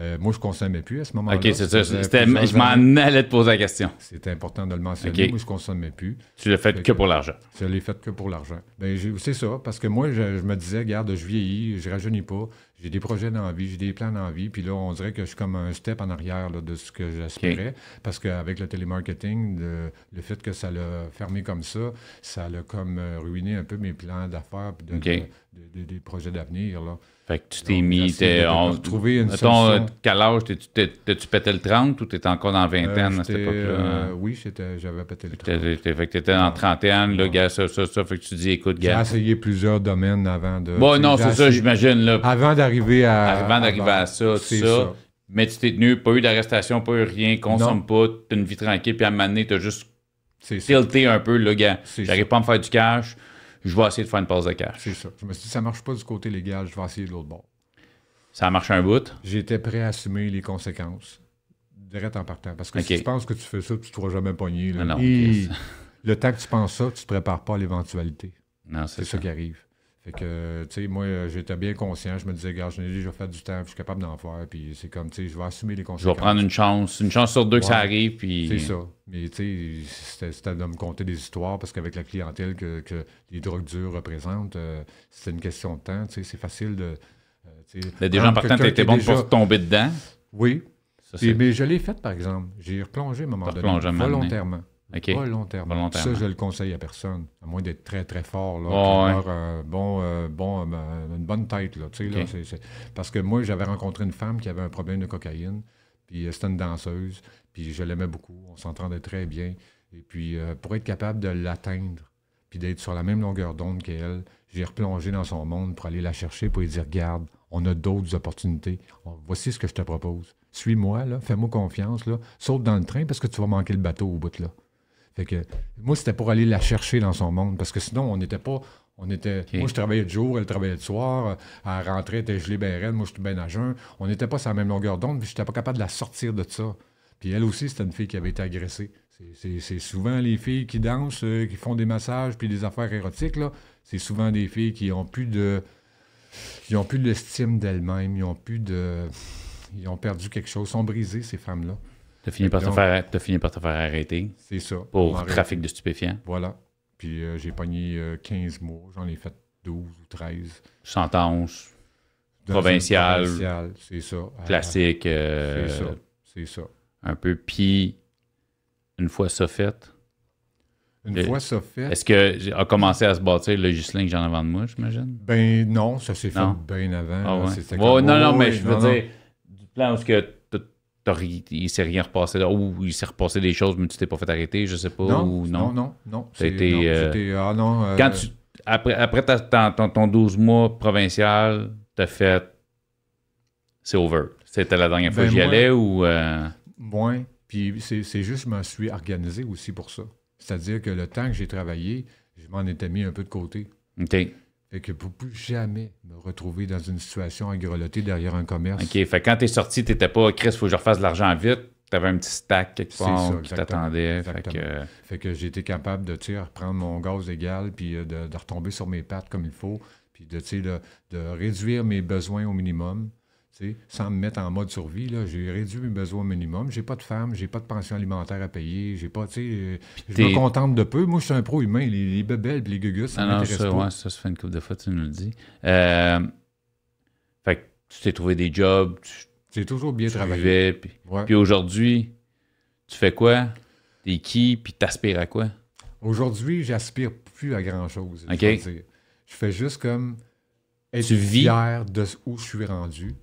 Euh, moi, je ne consommais plus à ce moment-là. OK, c'est ça. je m'en allais te poser la question. C'est important de le mentionner. Moi, je ne consommais plus. Tu l'as fait, que pour l'argent. Je l'ai fait que pour l'argent. Ben, c'est ça, parce que moi, je, me disais, regarde, je vieillis, je ne rajeunis pas, j'ai des projets dans vie, j'ai des plans d'envie. puis là, on dirait que je suis comme un step en arrière de ce que j'aspirais, parce qu'avec le télémarketing, le, fait que ça l'a fermé comme ça, ça l'a comme euh, ruiné un peu mes plans d'affaires, de, de, des projets d'avenir, là. Fait que tu t'es mis. T'es, on, trouver une mettons, euh, quel âge T'as-tu pété le 30 ou t'étais encore dans la vingtaine euh, à cette époque-là euh, Oui, j'avais pété le 30. T'étais, fait que t'étais dans trentaine, là, gars, ça, ça, ça. Fait que tu dis, écoute, gars. J'ai essayé plusieurs domaines avant de. Bon, non, c'est ça, j'imagine. Là, avant d'arriver à. Avant d'arriver à ça, tout ça. Mais tu t'es tenu, pas eu d'arrestation, pas eu rien, consomme pas, t'as une vie tranquille, puis à un moment donné, t'as juste tilté un peu, le gars. J'arrive pas à me faire du cash je vais essayer de faire une pause de cash. C'est ça. Je me suis dit, ça ne marche pas du côté légal, je vais essayer de l'autre bord. Ça a marché un bout. J'étais prêt à assumer les conséquences. Direct en partant. Parce que si tu penses que tu fais ça, tu ne seras jamais pogné. Non, le temps que tu penses ça, tu ne te prépares pas à l'éventualité. Non, c'est ça. ça. qui arrive. Fait que, tu sais, moi, j'étais bien conscient. Je me disais, regarde, je ai déjà fait du temps, puis je suis capable d'en faire. Puis c'est comme, tu sais, je vais assumer les conséquences. Je vais prendre une chance, une chance sur deux que ça arrive. Puis... C'est ça. Mais, tu sais, c'était de me conter des histoires, parce qu'avec la clientèle que, que, les drogues dures représentent, c'était euh, c'est une question de temps. Tu sais, c'est facile de. Euh, mais déjà, en partant, étaient bon déjà... pour tomber dedans. Oui. mais je l'ai fait, par exemple. J'ai replongé à un moment donné, volontairement. Okay. long terme. Ça, je le conseille à personne, à moins d'être très, très fort, là, bon, euh, bon, euh, ben, une bonne tête. Parce que moi, j'avais rencontré une femme qui avait un problème de cocaïne, puis euh, c'était une danseuse, puis je l'aimais beaucoup, on s'entendait très bien. Et puis, pour être capable de l'atteindre, puis d'être sur la même longueur d'onde qu'elle, j'ai replongé dans son monde pour aller la chercher, pour lui dire, regarde, on a d'autres opportunités. Voici ce que je te propose. Suis-moi, fais-moi confiance, là, saute dans le train parce que tu vas manquer le bateau au bout de là. Fait que moi, c'était pour aller la chercher dans son monde, parce que sinon, on n'était pas. On était, Moi, je travaillais de jour, elle travaillait le soir. Elle euh, rentrait, elle était gelée bien moi, je suis bien à jeun. On n'était pas sur la même longueur d'onde, puis je n'étais pas capable de la sortir de ça. Puis elle aussi, c'était une fille qui avait été agressée. C'est souvent les filles qui dansent, euh, qui font des massages, puis des affaires érotiques, C'est souvent des filles qui ont plus de... qui ont plus de l'estime d'elles-mêmes, ils ont plus de... Ils ont perdu quelque chose, sont brisées, ces femmes-là. T'as fini, par te faire, fini par te faire arrêter. C'est ça. Pour trafic de stupéfiants. Voilà. Puis euh, j'ai pogné 15 euh, mois. J'en ai fait 12 ou 13. Sentence. Provinciale. Provincial. c'est ça. Ah, classique. Euh, c'est ça. C'est ça. Un peu. Puis, une fois ça fait. Une fois ça fait. Est-ce que a commencé à se bâtir le Gislin que j'en avant de moi, j'imagine? Ben non, ça s'est fait bien avant. Ah non, non, mais je veux dire, du plan où ce que il, s'est rien repassé là, ou il s'est repassé des choses, mais tu t'es pas fait arrêter, je sais pas, ou non? Non, non, non. c'était, euh, ah, euh, quand tu, après après ton, 12 mois provincial, t'as fait. C'est over. C'était la dernière fois que ben, j'y allais ou. Euh? Moins. Puis c'est juste, je me suis organisé aussi pour ça. C'est-à-dire que le temps que j'ai travaillé, je m'en étais mis un peu de côté. OK et que pour plus jamais me retrouver dans une situation à grelotter derrière un commerce. OK. Fait que quand t'es sorti, t'étais pas Chris, il faut que je refasse de l'argent vite. T'avais un petit stack quelque part qui t'attendait. Fait que, j'ai été capable de prendre mon gaz égal puis euh, de, retomber sur mes pattes comme il faut. Puis de, de, de réduire mes besoins au minimum sans me mettre en mode survie. J'ai réduit mes besoins au minimum. J'ai pas de femme, j'ai pas de pension alimentaire à payer. J'ai pas, je me contente de peu. Moi, je suis un pro humain. Les, bébelles et les gugus, ça m'intéresse non, ça, ça se fait une couple de fois, tu nous le dis. Euh, fait que tu t'es trouvé des jobs. Tu es toujours bien travaillé. puis, aujourd'hui, tu fais quoi? T'es qui? Puis t'aspires à quoi? Aujourd'hui, j'aspire plus à grand-chose. Je fais juste comme être fier de où je suis rendu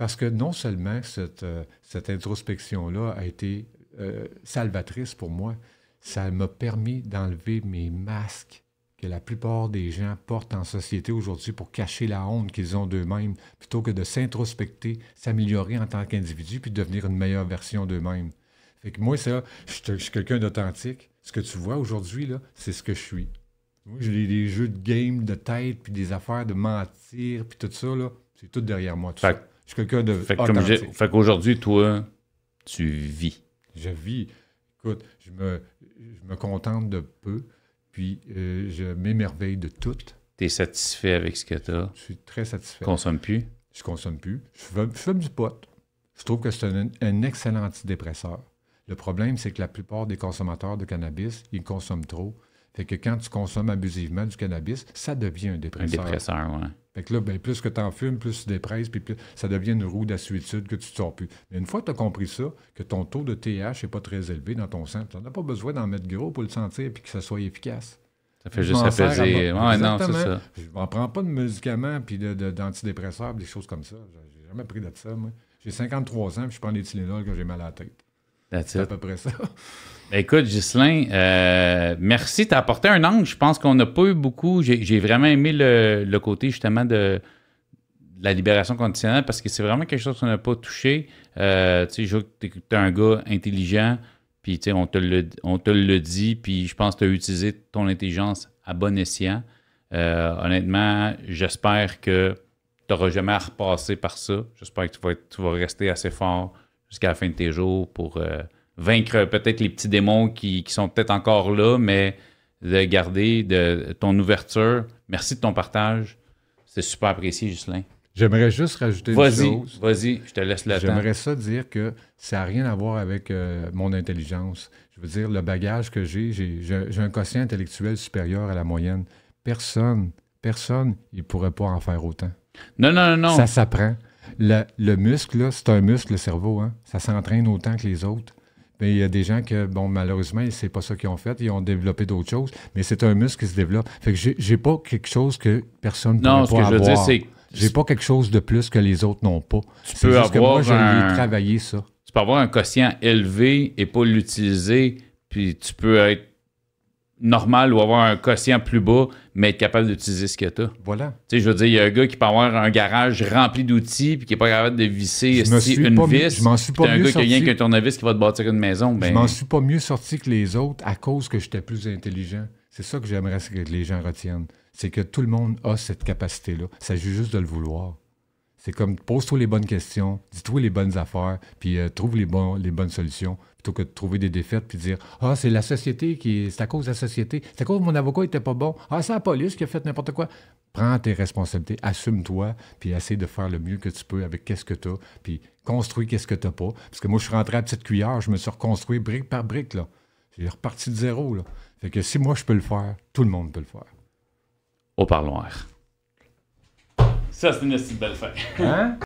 parce que non seulement cette, euh, cette introspection-là a été euh, salvatrice pour moi, ça m'a permis d'enlever mes masques que la plupart des gens portent en société aujourd'hui pour cacher la honte qu'ils ont d'eux-mêmes, plutôt que de s'introspecter, s'améliorer en tant qu'individu, puis devenir une meilleure version d'eux-mêmes. Fait que moi, ça, je, suis quelqu'un d'authentique. Ce que tu vois aujourd'hui, là, c'est ce que je suis. Moi, j'ai des jeux de game, de tête, puis des affaires de mentir, puis tout ça, c'est tout derrière moi de. Fait, qu'aujourd'hui, toi, tu vis. Je vis. Écoute, je me, contente de peu, puis euh, je m'émerveille de tout. Tu es satisfait avec ce que tu as? Je suis très satisfait. Consomme plus? Je consomme plus. Je fume, du pot. Je trouve que c'est un, excellent antidépresseur. Le problème, c'est que la plupart des consommateurs de cannabis, ils consomment trop. Fait que quand tu consommes abusivement du cannabis, ça devient un dépresseur. Un dépresseur, fait là, ben, plus que tu en fumes, plus tu dépresses, puis ça devient une roue d'assuétude que tu ne sors plus. une fois que tu as compris ça, que ton taux de TH n'est pas très élevé dans ton sang, tu n'en as pas besoin d'en mettre gros pour le sentir et que ça soit efficace. Ça fait juste apaiser. Ouais, non, Je ne prends pas de médicaments, puis d'antidépresseurs, des choses comme ça. J'ai jamais pris de ça, moi. J'ai 53 ans, puis je prends des Tylenol quand j'ai mal à la tête. C'est à peu près ça. Ben, écoute, Ghislain, euh, merci. Tu as apporté un angle. Je pense qu'on n'a pas eu beaucoup. J'ai vraiment aimé le, côté justement de la libération conditionnelle parce que c'est vraiment quelque chose qu'on n'a pas touché. Euh, tu sais, tu es un gars intelligent, puis on te, le, te le dit, puis je pense que tu as utilisé ton intelligence à bon escient. Euh, honnêtement, j'espère que tu n'auras jamais à repasser par ça. J'espère que tu vas rester assez fort jusqu'à la fin de tes jours pour euh, vaincre peut-être les petits démons qui, sont peut-être encore là, mais de garder de, ton ouverture. Merci de ton partage. C'est super apprécié, Justin. J'aimerais juste rajouter une chose. Vas-y, je te laisse la J'aimerais ça dire que ça n'a rien à voir avec euh, mon intelligence. Je veux dire, le bagage que j'ai, j'ai un quotient intellectuel supérieur à la moyenne. Personne, personne, il ne pourrait pas en faire autant. Non, non, non. Ça s'apprend le, muscle, c'est un muscle, le cerveau. Hein? Ça s'entraîne autant que les autres. il y a des gens que, bon, malheureusement, c'est pas ça qu'ils ont fait. Ils ont développé d'autres choses. Mais c'est un muscle qui se développe. Fait que j'ai pas quelque chose que personne ne peut avoir. Non, ce que je veux dire, c'est. J'ai pas quelque chose de plus que les autres n'ont pas. C'est juste avoir moi, j'ai travaillé ça. Tu peux avoir un quotient élevé et pas l'utiliser, puis tu peux être normal ou avoir un quotient plus bas, mais être capable d'utiliser ce que tu as. Voilà. Tu sais, je veux dire, il y a un gars qui peut avoir un garage rempli d'outils puis qui n'est pas capable de visser une vis. Je m'en suis pas un gars qui a rien qu'un tournevis qui va te bâtir une maison. Ben... Je m'en suis pas mieux sorti que les autres à cause que j'étais plus intelligent. C'est ça que j'aimerais que les gens retiennent. C'est que tout le monde a cette capacité-là. Ça s'agit juste de le vouloir. C'est comme pose-toi les bonnes questions, dis-toi les bonnes affaires, puis euh, trouve les, bonnes solutions, plutôt que de trouver des défaites puis dire Ah, c'est la société qui. C'est à cause de la société. C'est à cause de mon avocat n'était pas bon. Ah, c'est la police qui a fait n'importe quoi. Prends tes responsabilités, assume-toi, puis essaie de faire le mieux que tu peux avec qu'est-ce que tu as, puis construis qu'est-ce que tu n'as pas. Parce que moi, je suis rentré à petite cuillère, je me suis reconstruit brique par brique, là. J'ai reparti de zéro, là. Fait que si moi, je peux le faire, tout le monde peut le faire. Au parloir. Ça, c'est une aussi belle fin. Hein?